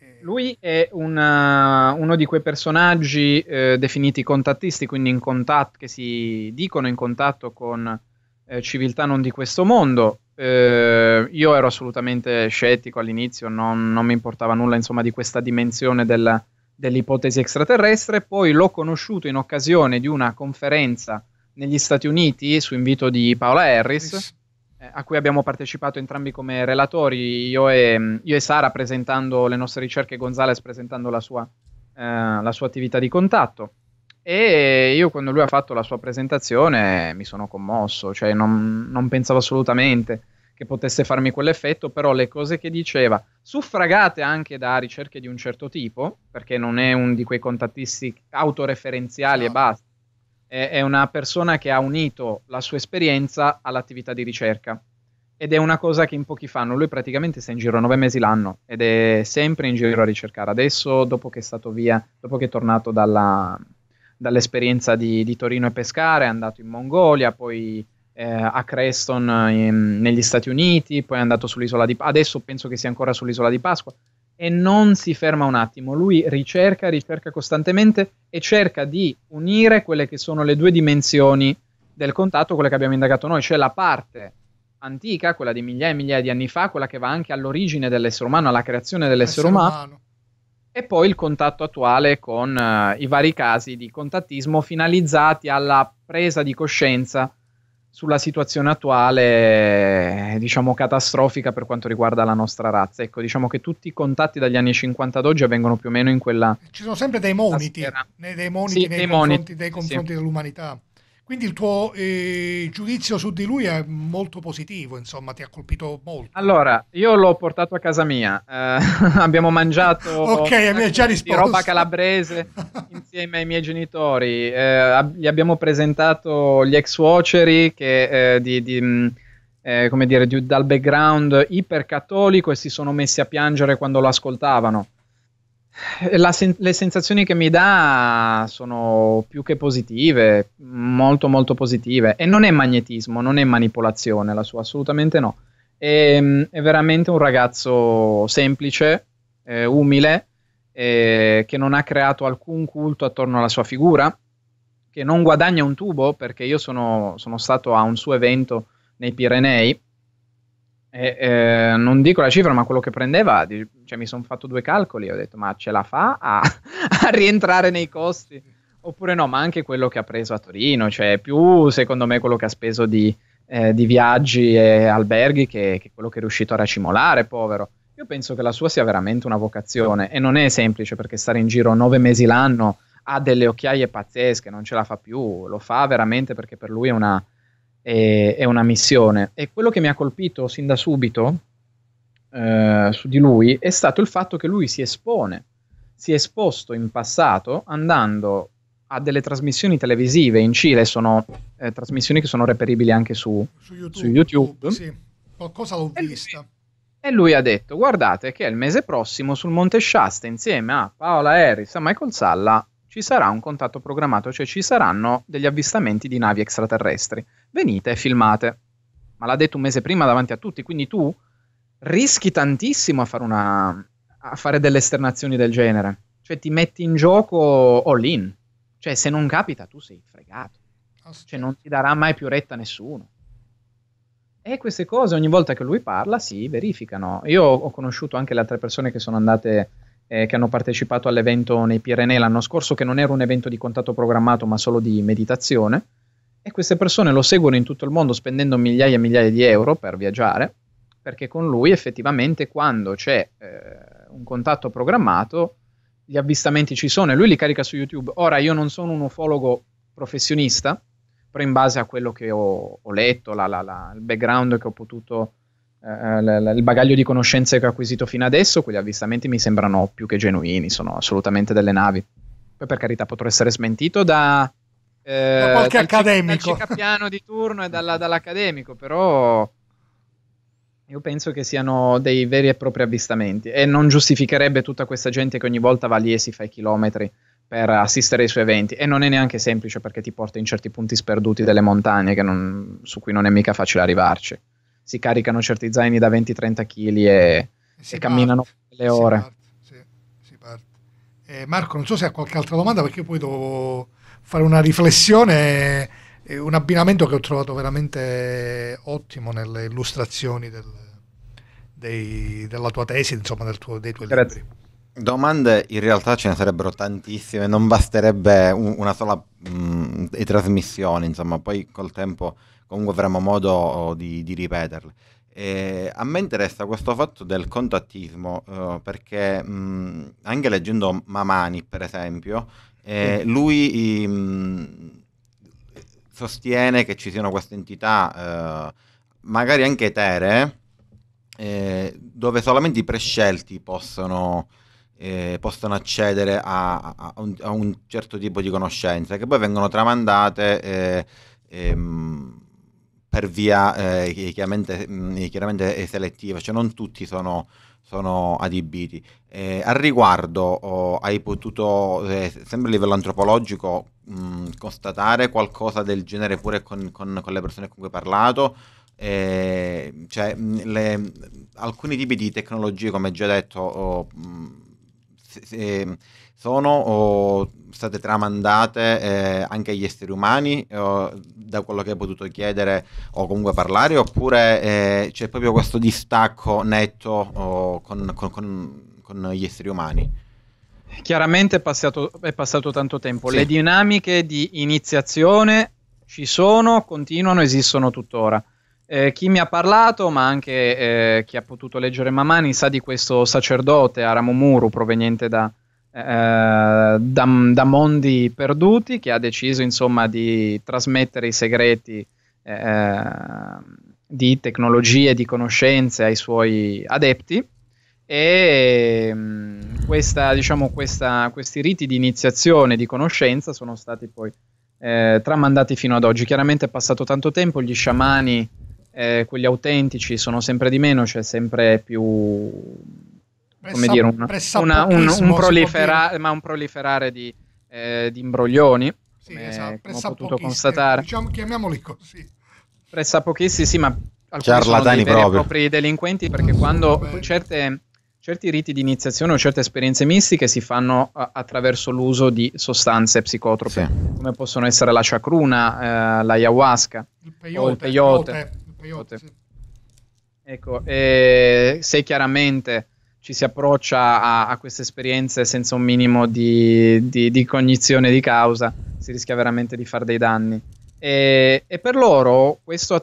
Eh. Lui è una, eh, uno di quei personaggi eh, definiti contattisti, quindi in contatto, che si dicono in contatto con eh, civiltà non di questo mondo, eh, io ero assolutamente scettico all'inizio, non, non mi importava nulla insomma, di questa dimensione della, dell'ipotesi extraterrestre, poi l'ho conosciuto in occasione di una conferenza negli Stati Uniti su invito di Paola Harris, eh, a cui abbiamo partecipato entrambi come relatori, io e, io e Sara presentando le nostre ricerche, Gonzales presentando la sua, eh, la sua attività di contatto. E io quando lui ha fatto la sua presentazione mi sono commosso, cioè non, non pensavo assolutamente che potesse farmi quell'effetto, però le cose che diceva, suffragate anche da ricerche di un certo tipo, perché non è uno di quei contattisti autoreferenziali no. e certo. basta, è, è, una persona che ha unito la sua esperienza all'attività di ricerca. Ed è una cosa che in pochi fanno, lui praticamente sta in giro nove mesi l'anno ed è sempre in giro a ricercare. Adesso, dopo che è stato via, dopo che è tornato dalla, dall'esperienza di, di Torino e Pescare, è andato in Mongolia, poi eh, a Creston in, ehm, negli Stati Uniti, poi è andato sull'isola di Pasqua, adesso penso che sia ancora sull'isola di Pasqua, e non si ferma un attimo, lui ricerca, ricerca costantemente e cerca di unire quelle che sono le due dimensioni del contatto, quelle che abbiamo indagato noi, cioè la parte antica, quella di migliaia e migliaia di anni fa, quella che va anche all'origine dell'essere umano, alla creazione dell'essere umano, umano e poi il contatto attuale con uh, i vari casi di contattismo finalizzati alla presa di coscienza sulla situazione attuale, eh, diciamo, catastrofica per quanto riguarda la nostra razza. Ecco, diciamo che tutti i contatti dagli anni 50 ad oggi avvengono più o meno in quella...
Ci sono sempre dei moniti, nei, dei moniti sì, nei dei confronti, moniti, dei confronti sì. dell'umanità. Quindi il tuo eh, giudizio su di lui è molto positivo, insomma, ti ha colpito molto.
Allora, io l'ho portato a casa mia, eh, abbiamo mangiato okay, mi di roba calabrese insieme ai miei genitori, eh, gli abbiamo presentato gli ex suoceri che eh, di, di, mm, eh, come dire, di, dal background ipercattolico e si sono messi a piangere quando lo ascoltavano. Sen- le sensazioni che mi dà sono più che positive, molto molto positive. E non è magnetismo, non è manipolazione la sua, assolutamente no. È, ehm, è veramente un ragazzo semplice, eh, umile, eh, che non ha creato alcun culto attorno alla sua figura, che non guadagna un tubo, perché io sono, sono stato a un suo evento nei Pirenei. E, eh, non dico la cifra, ma quello che prendeva cioè, mi sono fatto due calcoli e ho detto ma ce la fa a,
a
rientrare nei costi? Oppure no, ma anche quello che ha preso a Torino, cioè più secondo me quello che ha speso di, eh, di viaggi e alberghi che, che, quello che è riuscito a racimolare, povero. Io penso che la sua sia veramente una vocazione e non è semplice perché stare in giro nove mesi l'anno ha delle occhiaie pazzesche, non ce la fa più, lo fa veramente perché per lui è una, è, è una missione. E quello che mi ha colpito sin da subito eh, su di lui è stato il fatto che lui si espone, si è esposto in passato andando a delle trasmissioni televisive in Cile, sono eh, trasmissioni che sono reperibili anche su,
su YouTube. Su YouTube. Sì. Qualcosa l'ho e vista. Lui,
e lui ha detto: Guardate, che il mese prossimo sul Monte Shasta, insieme a Paola Harris e Michael Salla, ci sarà un contatto programmato, cioè ci saranno degli avvistamenti di navi extraterrestri. Venite e filmate. Ma l'ha detto un mese prima davanti a tutti, quindi tu rischi tantissimo a fare, una, a fare delle esternazioni del genere. Cioè ti metti in gioco all in. Cioè se non capita tu sei fregato. Ah, cioè non ti darà mai più retta nessuno. E queste cose ogni volta che lui parla si verificano. Io ho conosciuto anche le altre persone che sono andate, eh, che hanno partecipato all'evento nei Pirenei l'anno scorso, che non era un evento di contatto programmato ma solo di meditazione. E queste persone lo seguono in tutto il mondo spendendo migliaia e migliaia di euro per viaggiare perché con lui effettivamente quando c'è eh, un contatto programmato gli avvistamenti ci sono e lui li carica su YouTube. Ora io non sono un ufologo professionista, però in base a quello che ho, ho letto, la, la, la, il background che ho potuto, eh, il bagaglio di conoscenze che ho acquisito fino adesso, quegli avvistamenti mi sembrano più che genuini, sono assolutamente delle navi. Poi per carità potrò essere smentito da, eh, da qualche accademico. Dal, capiano di turno e dalla, dall'accademico, però io penso che siano dei veri e propri avvistamenti e non giustificherebbe tutta questa gente che ogni volta va lì e si fa i chilometri per assistere ai suoi eventi e non è neanche semplice perché ti porta in certi punti sperduti delle montagne non, su cui non è mica facile arrivarci. Si caricano certi zaini da 20-30 kg e, e camminano le ore. Parte, sì, si
parte. Eh, Marco, non so se ha qualche altra domanda perché io poi devo fare una riflessione eh, un abbinamento che ho trovato veramente ottimo nelle illustrazioni del, dei, della tua tesi, insomma tuo, dei tuoi Grazie.
libri. Domande in realtà ce ne sarebbero tantissime, non basterebbe un, una sola mh, mm, trasmissione, insomma, poi col tempo comunque avremo modo oh, di, di ripeterle. E a me interessa questo fatto del contattismo, eh, perché mh, mm, anche leggendo Mamani, per esempio, eh, lui mh, mm, sostiene che ci siano queste entità, eh, magari anche etere, eh, dove solamente i prescelti possono, eh, possono accedere a, a, un, a, un, certo tipo di conoscenze, che poi vengono tramandate eh, ehm, per via eh, chiaramente, mh, mm, chiaramente selettiva, cioè non tutti sono sono adibiti. Eh, al riguardo oh, hai potuto, eh, sempre a livello antropologico, mh, mm, constatare qualcosa del genere pure con, con, con le persone con cui ho parlato. Eh, cioè, mm, le, alcuni tipi di tecnologie, come già detto, oh, se, se sono oh, state tramandate eh, anche agli esseri umani, oh, da quello che hai potuto chiedere o comunque parlare, oppure eh, c'è proprio questo distacco netto con, con, con gli esseri umani?
chiaramente è passato, è passato tanto tempo. Sì. Le
dinamiche
di iniziazione ci sono, continuano, esistono tuttora. Eh, chi mi ha parlato, ma anche eh, chi ha potuto leggere Mamani, sa di questo sacerdote Aramomuru proveniente da, eh, da, da, mondi perduti che ha deciso insomma di trasmettere i segreti eh, di tecnologie, di conoscenze ai suoi adepti e mm, questa, diciamo, questa, questi riti di iniziazione, di conoscenza, sono stati poi eh, tramandati fino ad oggi. Chiaramente è passato tanto tempo, gli sciamani, eh, quelli autentici, sono sempre di meno, c'è cioè sempre più
come dire, un, una, un, un, prolifera-
dire. un, proliferare di, eh, di imbroglioni, sì, esatto. come ho potuto constatare. Diciamo, chiamiamoli così. Pressapochissi, sì, ma alcuni Ciarlatani sono dei veri proprio. e propri delinquenti perché quando vabbè. certe certi riti di iniziazione o certe esperienze mistiche si fanno attraverso l'uso di sostanze psicotrope, sì. come possono essere la chakruna, eh, la ayahuasca,
il peyote. il peyote. peyote, il
peyote sì. Ecco, e se chiaramente ci si approccia a, a queste esperienze senza un minimo di, di, di, cognizione di causa, si rischia veramente di fare dei danni. E, e per loro questo,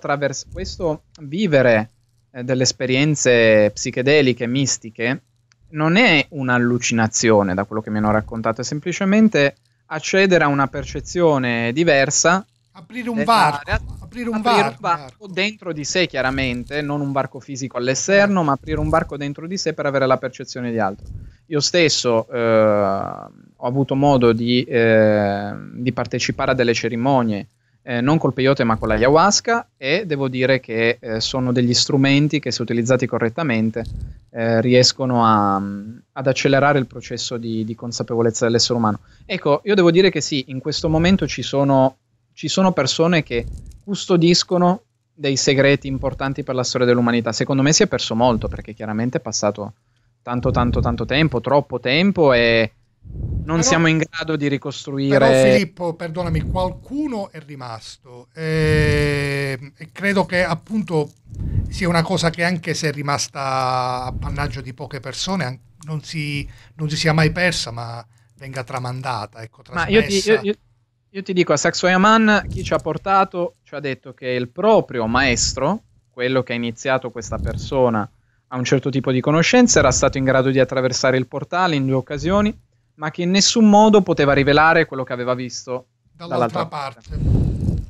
questo vivere eh, delle esperienze psichedeliche, mistiche, non è un'allucinazione da quello che mi hanno raccontato, è semplicemente accedere a una percezione diversa.
Aprire un varco, aprire un, aprire varco,
varco dentro di sé chiaramente, non un varco fisico all'esterno, ma aprire un varco dentro di sé per avere la percezione di altro. Io stesso eh, ho avuto modo di, eh, di partecipare a delle cerimonie eh, non col peyote ma con l'ayahuasca e devo dire che eh, sono degli strumenti che se utilizzati correttamente eh, riescono a, mm, ad accelerare il processo di, di, consapevolezza dell'essere umano. Ecco, io devo dire che sì, in questo momento ci sono, ci sono persone che custodiscono dei segreti importanti per la storia dell'umanità. Secondo me si è perso molto perché chiaramente è passato tanto tanto tanto tempo, troppo tempo e
non però, siamo in
grado di ricostruire. Però
Filippo, perdonami, qualcuno è rimasto. E, ehm, e credo che appunto sia una cosa che anche se è rimasta appannaggio di poche persone, non si, non si sia mai persa, ma venga tramandata. Ecco, ma io ti, io, io,
io ti, dico, a Saxoyaman chi ci ha portato ci ha detto che il proprio maestro, quello che ha iniziato questa persona a un certo tipo di conoscenza, era stato in grado di attraversare il portale in due occasioni ma che in nessun modo poteva rivelare quello che aveva visto
dall'altra, dall'altra parte. parte.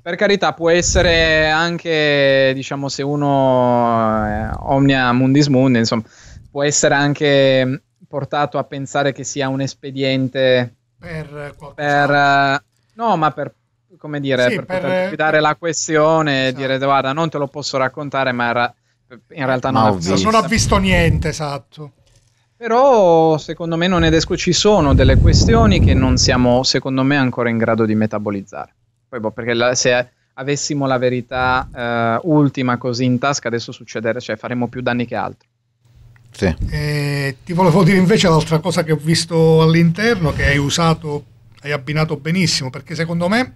Per carità, può essere anche, diciamo, se uno eh, omnia mundis mundi, insomma, può essere anche mm, portato a pensare che sia un espediente
per, per
eh, no, ma per come dire, sì, per, per poter eh, guidare la questione esatto. e dire guarda, non te lo posso raccontare, ma era, in realtà no, non, ho visto. non ho
visto niente, esatto. Però
secondo me non è esco, ci sono delle questioni che non siamo secondo me ancora in grado di metabolizzare. Poi boh, perché la, se avessimo la verità eh, ultima così in tasca adesso succederebbe, cioè faremmo più danni che altro.
Sì.
Eh, ti volevo dire invece l'altra cosa che ho visto all'interno che hai usato, hai abbinato benissimo, perché secondo me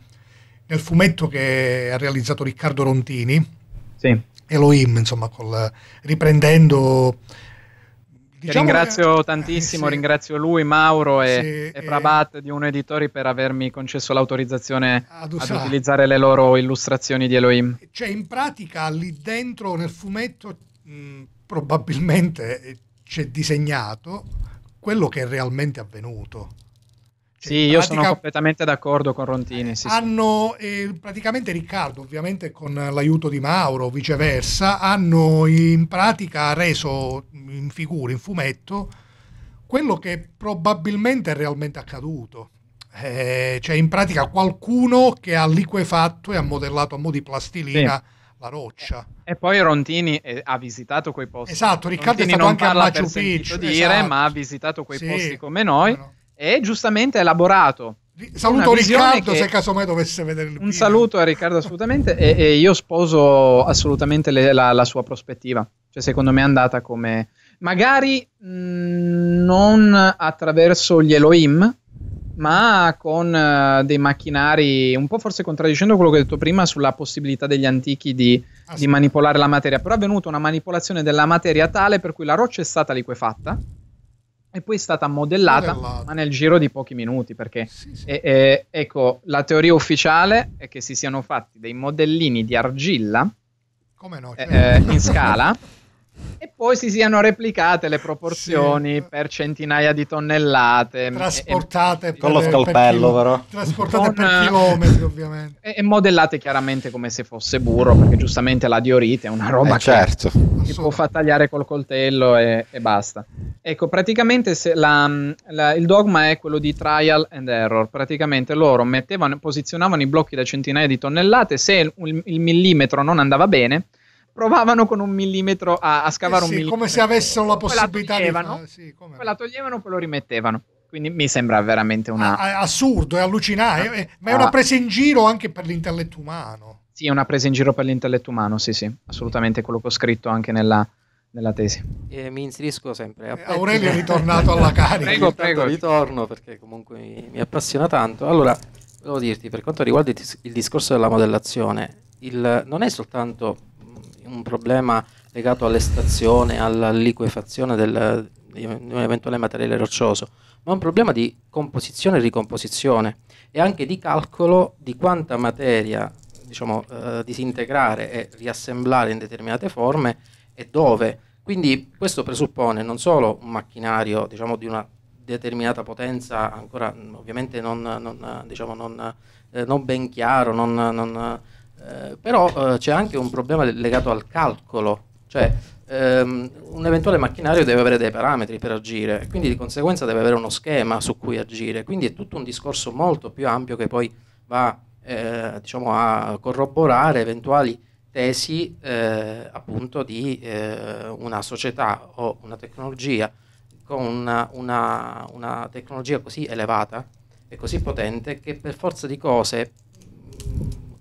nel fumetto che ha realizzato Riccardo Rontini, sì. Elohim, insomma, col, riprendendo Diciamo ringrazio
che... tantissimo, eh, sì. ringrazio lui, Mauro e, sì, e eh. Prabat eh... di Uno Editori per avermi concesso l'autorizzazione ad, ad, utilizzare le loro illustrazioni di Elohim.
Cioè, in pratica, lì dentro nel fumetto mh, mm, probabilmente eh, c'è disegnato quello che è realmente avvenuto.
Cioè, sì, io sono completamente d'accordo con Rontini.
Sì, hanno eh, praticamente Riccardo, ovviamente con l'aiuto di Mauro, viceversa, hanno in pratica reso in figura, in fumetto, quello che probabilmente è realmente accaduto. Eh, cioè, in pratica, qualcuno che ha liquefatto e ha modellato a mo' di plastilina. Sì la roccia. E poi
Rontini eh, ha visitato quei posti. Esatto, Riccardo Rontini è stato anche a Machu Picchu. esatto. ma ha visitato quei sì, posti come noi. No e giustamente ha elaborato. Saluto Riccardo che, se
casomai dovesse vedere il video. Un
saluto a Riccardo assolutamente e, e, io sposo assolutamente le, la, la, sua prospettiva, cioè secondo me è andata come magari mh, mm, non attraverso gli Elohim, ma con uh, dei macchinari, un po' forse contraddicendo quello che ho detto prima sulla possibilità degli antichi di, ah, di manipolare la materia, però è avvenuta una manipolazione della materia tale per cui la roccia è stata liquefatta e poi è stata modellata, modellata, ma nel giro di pochi minuti, perché sì, sì. E, e, ecco, la teoria ufficiale è che si siano fatti dei modellini di argilla no, eh, cioè. eh, in scala e poi si siano replicate le proporzioni sì. per centinaia di tonnellate trasportate e, per, con lo scalpello per però
trasportate con,
per eh, chilometri ovviamente e, e, modellate chiaramente come se fosse burro perché giustamente la diorite è una roba eh, che certo. si può far tagliare col coltello e, e basta ecco praticamente la, la, il dogma è quello di trial and error praticamente loro mettevano, posizionavano i blocchi da centinaia di tonnellate se il, il millimetro non andava bene
provavano con un millimetro a, a scavare eh sì, un millimetro. Come se avessero la possibilità la toglievano, di sì,
poi la toglievano, poi lo rimettevano. Quindi mi sembra veramente una...
Ah, assurdo, è allucinante, ah, ma è una ah. presa in giro anche per l'intelletto umano.
Sì, è una presa in giro per l'intelletto umano, sì, sì, assolutamente quello che ho scritto anche nella, nella tesi.
Eh, mi inserisco sempre. Eh, Aurelio è ritornato alla carica. prego, prego. Ritorno perché comunque mi, mi, appassiona tanto. Allora, volevo dirti, per quanto riguarda il, discorso della modellazione, il, non è soltanto un problema legato all'estrazione, alla liquefazione del, di un eventuale materiale roccioso, ma un problema di composizione e ricomposizione e anche di calcolo di quanta materia diciamo, eh, disintegrare e riassemblare in determinate forme e dove. Quindi questo presuppone non solo un macchinario diciamo, di una determinata potenza ancora ovviamente non, non, diciamo, non, eh, non ben chiaro, non, eh, però eh, c'è anche un problema legato al calcolo, cioè ehm, un eventuale macchinario deve avere dei parametri per agire, quindi di conseguenza deve avere uno schema su cui agire, quindi è tutto un discorso molto più ampio che poi va eh, diciamo, a corroborare eventuali tesi eh, appunto di eh, una società o una tecnologia con una, una, una tecnologia così elevata e così potente che per forza di cose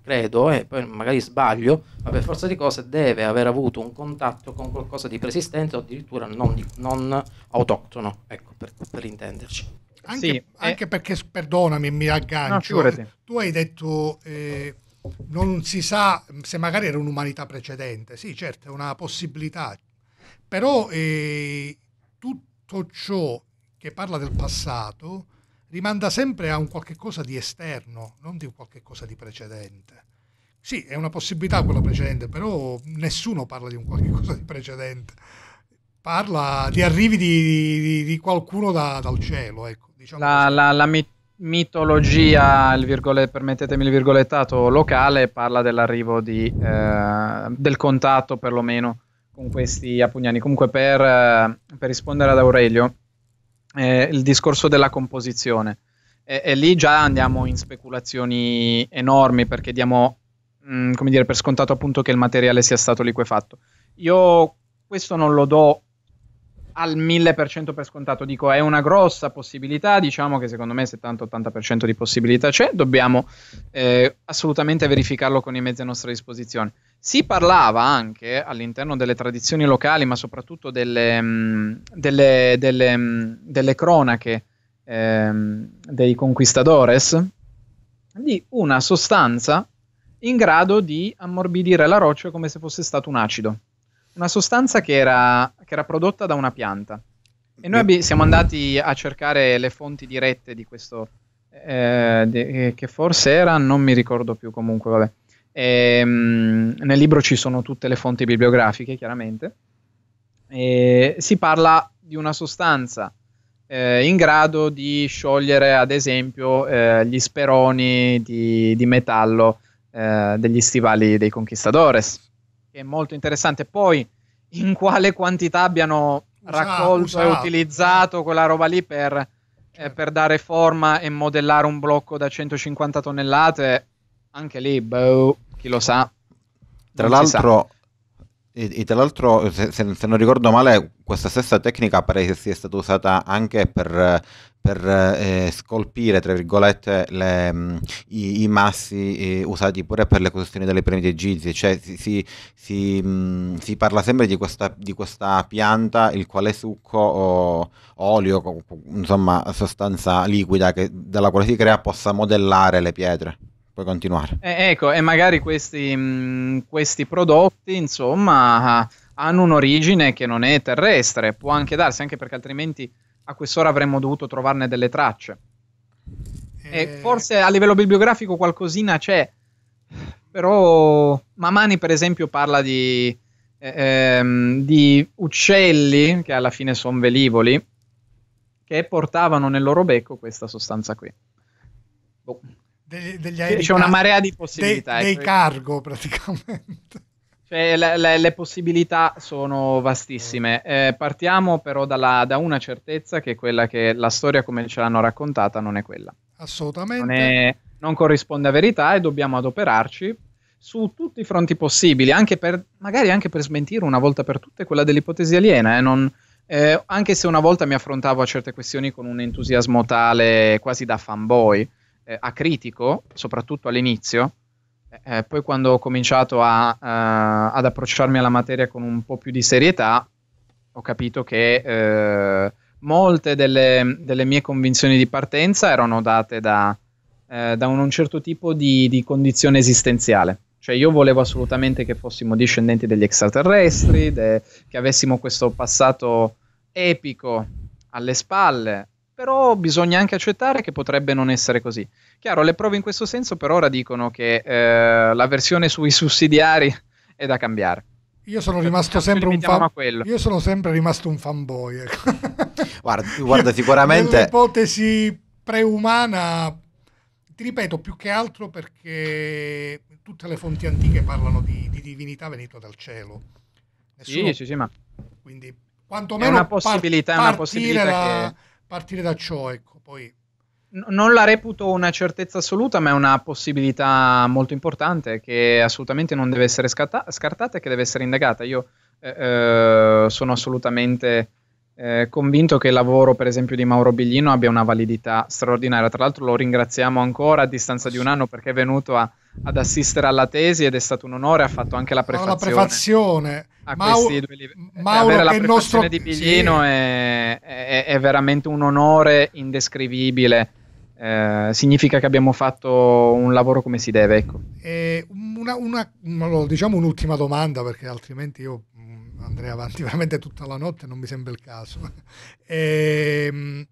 credo, e eh, poi magari sbaglio, ma per forza di cose deve aver avuto un contatto con qualcosa di preesistente o addirittura non, di, non autoctono, ecco, per, per intenderci. Anche,
sì, eh. anche eh, perché, perdonami, mi aggancio, no, tu hai detto... Eh, non si sa mm, se magari era un'umanità precedente, sì certo è una possibilità, però eh, tutto ciò che parla del passato rimanda sempre a un qualche cosa di esterno, non di un qualche cosa di precedente. Sì, è una possibilità quella precedente, però nessuno parla di un qualche cosa di precedente. Parla di arrivi di, di, di qualcuno da, dal cielo, ecco. Diciamo la, la,
la mitologia, il virgole, permettetemi il virgolettato, locale parla dell'arrivo di, eh, del contatto perlomeno con questi apugnani. Comunque per, eh, per rispondere ad Aurelio, eh, il discorso della composizione. E, e, lì già andiamo in speculazioni enormi perché diamo, mh, mm, come dire, per scontato appunto che il materiale sia stato liquefatto. Io questo non lo do al 1000% per scontato, dico è una grossa possibilità, diciamo che secondo me 70-80% di possibilità c'è, dobbiamo eh, assolutamente verificarlo con i mezzi a nostra disposizione. Si parlava anche all'interno delle tradizioni locali, ma soprattutto delle, mh, mm, delle, delle, mh, mm, delle cronache ehm, dei conquistadores, di una sostanza in grado di ammorbidire la roccia come se fosse stato un acido una sostanza che era, che era prodotta da una pianta. E noi abbi- siamo andati a cercare le fonti dirette di questo, eh, de- che forse era, non mi ricordo più comunque, vabbè. E, ehm, mh, nel libro ci sono tutte le fonti bibliografiche, chiaramente. E si parla di una sostanza eh, in grado di sciogliere, ad esempio, eh, gli speroni di, di metallo eh, degli stivali dei conquistadores è molto interessante. Poi in quale quantità abbiano raccolto usato, e utilizzato quella roba lì per, eh, certo. eh, per, dare forma e modellare un blocco da 150 tonnellate, anche lì, boh, chi lo sa. Tra l'altro,
sa.
E, e tra l'altro se, se, non ricordo male, questa stessa tecnica pare che sia stata usata anche per per eh, scolpire tra virgolette le, mh, mm, i, i, massi eh, usati pure per le costruzioni delle piramidi egizie, cioè si, si, si, mh, mm, si parla sempre di questa, di questa, pianta il quale succo o olio, o, insomma sostanza liquida che, dalla quale si crea possa modellare le pietre puoi continuare.
Eh, ecco, e magari questi, mh, mm, questi, prodotti, insomma, hanno un'origine che non è terrestre, può anche darsi, anche perché altrimenti a quest'ora avremmo dovuto trovarne delle tracce. E... e eh. forse a livello bibliografico qualcosina c'è, però Mamani per esempio parla di, eh, ehm, di uccelli, che alla fine sono velivoli, che portavano nel loro becco questa sostanza qui.
Boh. Degli, degli c'è una marea di possibilità. Dei, dei ecco. cargo praticamente.
Cioè, le, le, le, possibilità sono vastissime. Mm. Eh, partiamo però dalla, da una certezza che è quella che la storia come ce l'hanno raccontata non è quella.
Assolutamente. Non, è,
non corrisponde a verità e dobbiamo adoperarci su tutti i fronti possibili, anche per, magari anche per smentire una volta per tutte quella dell'ipotesi aliena. Eh, non, eh, anche se una volta mi affrontavo a certe questioni con un entusiasmo tale quasi da fanboy, eh, a critico, soprattutto all'inizio eh, poi quando ho cominciato a, uh, ad approcciarmi alla materia con un po' più di serietà, ho capito che eh, molte delle, delle, mie convinzioni di partenza erano date da, eh, da un, un, certo tipo di, di, condizione esistenziale. Cioè io volevo assolutamente che fossimo discendenti degli extraterrestri, de, che avessimo questo passato epico alle spalle, però bisogna anche accettare che potrebbe non essere così. Chiaro, le prove in questo senso per ora dicono che eh, la versione sui sussidiari è da cambiare.
Io sono, rimasto sempre un fan... Io sono sempre rimasto un fanboy. Ecco.
guarda, guarda, sicuramente...
L'ipotesi preumana, ti ripeto, più che altro perché tutte le fonti antiche parlano di, di divinità venuta dal cielo. Nessuno... Sì, sì, sì, ma... Quindi quantomeno è una possibilità, è una possibilità da, che partire da ciò, ecco, poi...
Non la reputo una certezza assoluta, ma è una possibilità molto importante che assolutamente non deve essere scatta- scartata e che deve essere indagata. Io eh, eh sono assolutamente eh, convinto che il lavoro, per esempio, di Mauro Biglino abbia una validità straordinaria. Tra l'altro lo ringraziamo ancora a distanza di un anno perché è venuto a, ad assistere alla tesi ed è stato un onore, ha fatto anche la prefazione. La
prefazione. A Mau- questi due livelli. Eh, Mauro Avere la prefazione nostro... di Biglino sì.
è, è, è veramente un onore indescrivibile. Eh, significa che abbiamo fatto un lavoro come si deve. Ecco.
Eh, una, una, diciamo un'ultima domanda perché altrimenti io andrei avanti veramente tutta la notte, non mi sembra il caso. E, ehm,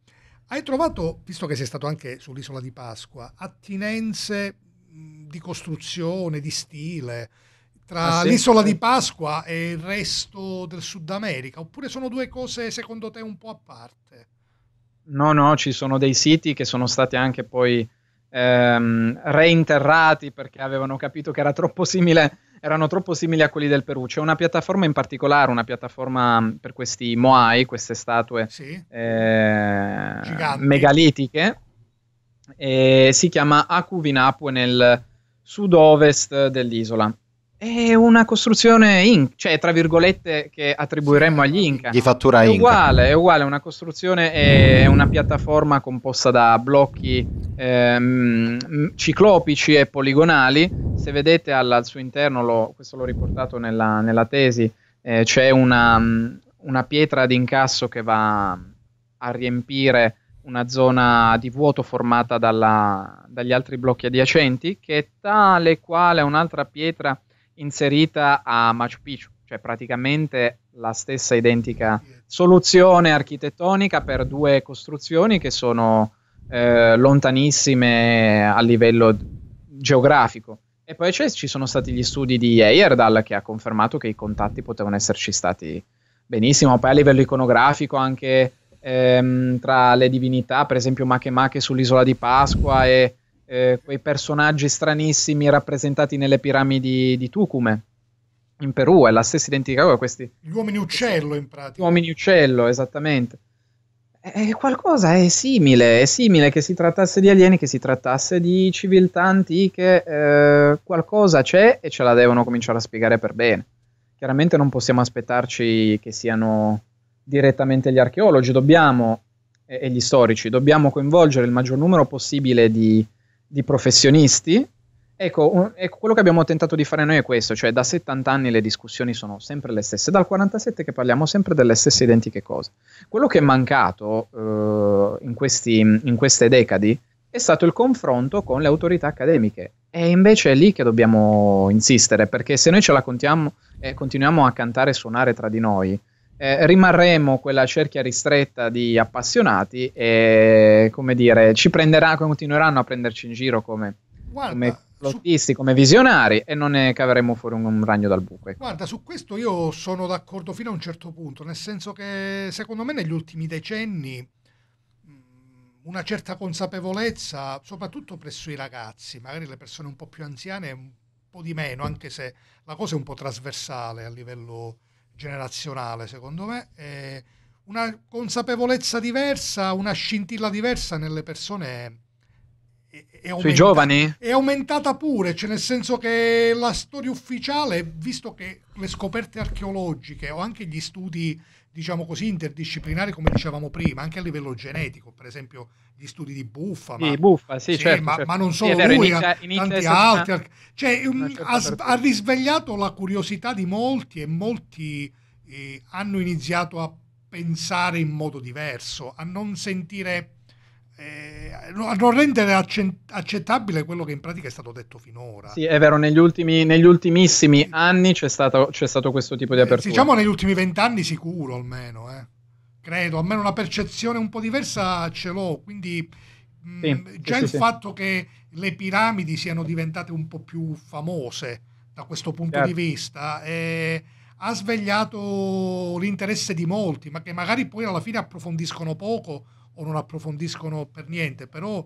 hai trovato, visto che sei stato anche sull'isola di Pasqua, attinenze di costruzione, di stile tra ah, sì. l'isola di Pasqua e il resto del Sud America? Oppure sono due cose secondo te un po' a parte?
No, no, ci sono dei siti che sono stati anche poi ehm, reinterrati perché avevano capito che era troppo simile erano troppo simili a quelli del Perù. C'è una piattaforma in particolare, una piattaforma mm, per questi Moai, queste statue sì. eh, megalitiche. si chiama Akuvinapu nel sud-ovest dell'isola è una costruzione Inc, cioè tra virgolette che attribuiremmo agli Inca. Di fattura è Inca. Uguale, è uguale, una costruzione è una piattaforma composta da blocchi ehm, ciclopici e poligonali. Se vedete al, al suo interno, lo, questo l'ho riportato nella, nella tesi, eh, c'è una, mm, una pietra d'incasso che va a riempire una zona di vuoto formata dalla, dagli altri blocchi adiacenti, che è tale quale un'altra pietra inserita a Machu Picchu, cioè praticamente la stessa identica soluzione architettonica per due costruzioni che sono eh, lontanissime a livello geografico. E poi ci sono stati gli studi di Eyerdal che ha confermato che i contatti potevano esserci stati benissimo. Poi a livello iconografico anche ehm, tra le divinità, per esempio Makemake sull'isola di Pasqua e eh, quei personaggi stranissimi rappresentati nelle piramidi di Tucume in Perù, è la stessa identica cosa. Questi, Gli uomini uccello, in pratica. Gli uomini uccello, esattamente. È qualcosa, è simile, è simile che si trattasse di alieni, che si trattasse di civiltà antiche, eh, qualcosa c'è e ce la devono cominciare a spiegare per bene. Chiaramente non possiamo aspettarci che siano direttamente gli archeologi, dobbiamo, e, e gli storici, dobbiamo coinvolgere il maggior numero possibile di, di professionisti. Ecco, un, ecco, quello che abbiamo tentato di fare noi è questo, cioè da 70 anni le discussioni sono sempre le stesse, dal 47 che parliamo sempre delle stesse identiche cose. Quello che è mancato eh, in, questi, in queste decadi è stato il confronto con le autorità accademiche. E invece è lì che dobbiamo insistere, perché se noi ce la contiamo, eh, continuiamo a cantare e suonare tra di noi, eh, rimarremo quella cerchia ristretta di appassionati e, come dire, ci prenderà, continueranno a prenderci in giro come, Guarda, come plottisti, su... come visionari e non ne caveremo fuori un, un ragno dal buco. Ecco.
Guarda, su questo io sono d'accordo fino a un certo punto, nel senso che secondo me negli ultimi decenni mm, una certa consapevolezza, soprattutto presso i ragazzi, magari le persone un po' più anziane un po' di meno, anche se la cosa è un po' trasversale a livello generazionale, secondo me, eh, una consapevolezza diversa, una scintilla diversa nelle persone. È, è Sui giovani? È aumentata pure, cioè nel senso che la storia ufficiale, visto che le scoperte archeologiche o anche gli studi, diciamo così, interdisciplinari, come dicevamo prima, anche a livello genetico, per esempio gli studi di Buffa, ma, sì, Buffa, sì, sì, certo, ma, certo. ma, non solo vero, lui, inizia, eh, inizia altri. Cioè, una... Cioè, un, ha, ha, risvegliato la curiosità di molti e molti eh, hanno iniziato a pensare in modo diverso, a non sentire eh, a non rendere accettabile quello che in pratica è stato detto
finora. Sì, è vero, negli, ultimi, negli ultimissimi anni c'è stato, c'è stato questo tipo di eh, apertura. Eh, diciamo
negli ultimi vent'anni sicuro almeno. Eh credo, almeno una percezione un po' diversa ce l'ho, quindi mh, mm, sì, già sì, il sì. fatto che le piramidi siano diventate un po' più famose da questo punto certo. di vista eh, ha svegliato l'interesse di molti, ma che magari poi alla fine approfondiscono poco o non approfondiscono per niente, però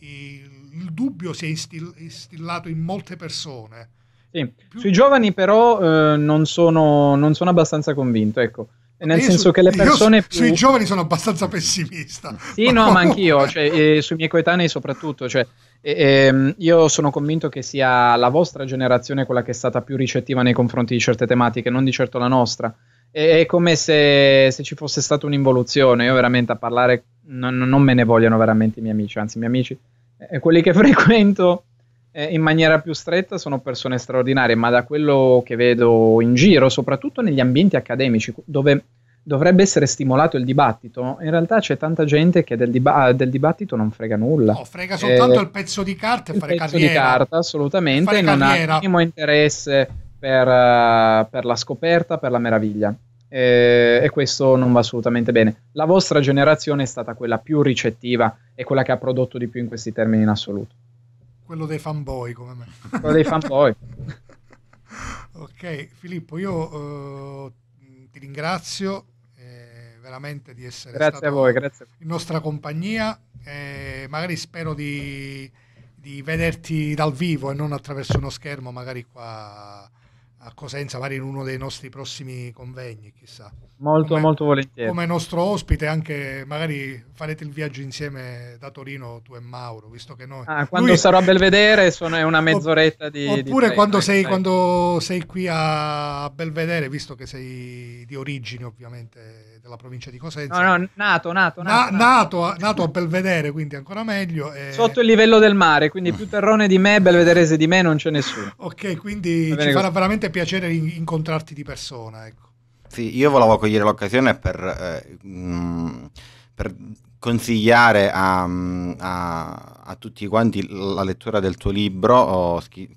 il, il dubbio si è instillato in molte persone.
Sì. Più... Sui giovani però eh, non, sono, non sono abbastanza convinto, ecco. Nel senso su, che le persone. Più... Sui
giovani sono abbastanza pessimista. Sì, ma no, comunque... ma
anch'io, cioè, sui miei coetanei soprattutto. Cioè, e, ehm, io sono convinto che sia la vostra generazione quella che è stata più ricettiva nei confronti di certe tematiche, non di certo la nostra. E, è come se, se, ci fosse stata un'involuzione. Io veramente a parlare non, non me ne vogliono veramente i miei amici, anzi, i miei amici, eh, quelli che frequento eh, in maniera più stretta sono persone straordinarie, ma da quello che vedo in giro, soprattutto negli ambienti accademici, dove dovrebbe essere stimolato il dibattito, in realtà c'è tanta gente che del, diba- ah, del dibattito non frega nulla. No, frega soltanto eh, il
pezzo di carta e fare pezzo carriera. pezzo di carta,
assolutamente, e non carriera. ha il minimo interesse per, uh, per, la scoperta, per la meraviglia. Eh, e questo non va assolutamente bene. La vostra generazione è stata quella più ricettiva e quella che ha prodotto di più in questi termini in assoluto
quello dei fanboy come me. Quello dei fanboy. ok, Filippo, io uh, ti ringrazio eh, veramente di essere grazie stato voi, grazie. in nostra compagnia. Eh, magari spero di, di, vederti dal vivo e non attraverso uno schermo, magari qua a Cosenza, magari in uno dei nostri prossimi convegni, chissà. Molto, come, molto volentieri. Come nostro ospite, anche magari farete il viaggio insieme da Torino, tu e Mauro, visto che noi... Ah, quando lui... sarò a Belvedere sono, è una mezz'oretta di... Oppure di quando, sei, quando, sei, qui a Belvedere, visto che sei di origine ovviamente della provincia di Cosenza. No, no, nato, nato, nato. Na, nato, nato, nato a Belvedere, quindi ancora meglio. E... Sotto
il livello del mare, quindi più terrone di me, belvederese di me, non c'è nessuno. Ok, quindi ci farà
veramente piacere incontrarti di persona. Ecco.
Sì, io volevo cogliere l'occasione per, eh, mh, mm, per consigliare a, mm, a, a, tutti quanti la lettura del tuo libro, oh, che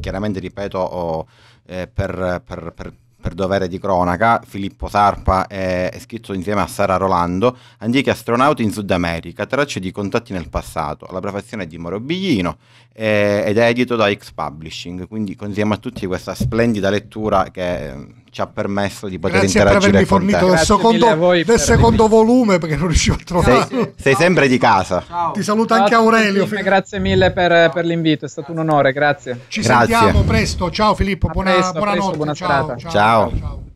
chiaramente ripeto oh, eh, per, per, per per dovere di cronaca, Filippo Sarpa è, è scritto insieme a Sara Rolando, Antichi astronauti in Sud America, tracce di contatti nel passato, la prefazione di Moro Biglino eh, ed è edito da X Publishing, quindi consigliamo a tutti questa splendida lettura che ci ha permesso di poter Grazie interagire per avermi fornito del secondo,
del secondo volume perché non riuscivo a trovarlo.
Sei, sei sempre di casa. Ciao. Ti saluta
ciao anche Aurelio. Filippo,
grazie mille per, per, l'invito, è stato un onore, grazie. Ci grazie. sentiamo
presto, ciao Filippo, a buona, presto, buonanotte. Presto, buona ciao, ciao.
ciao.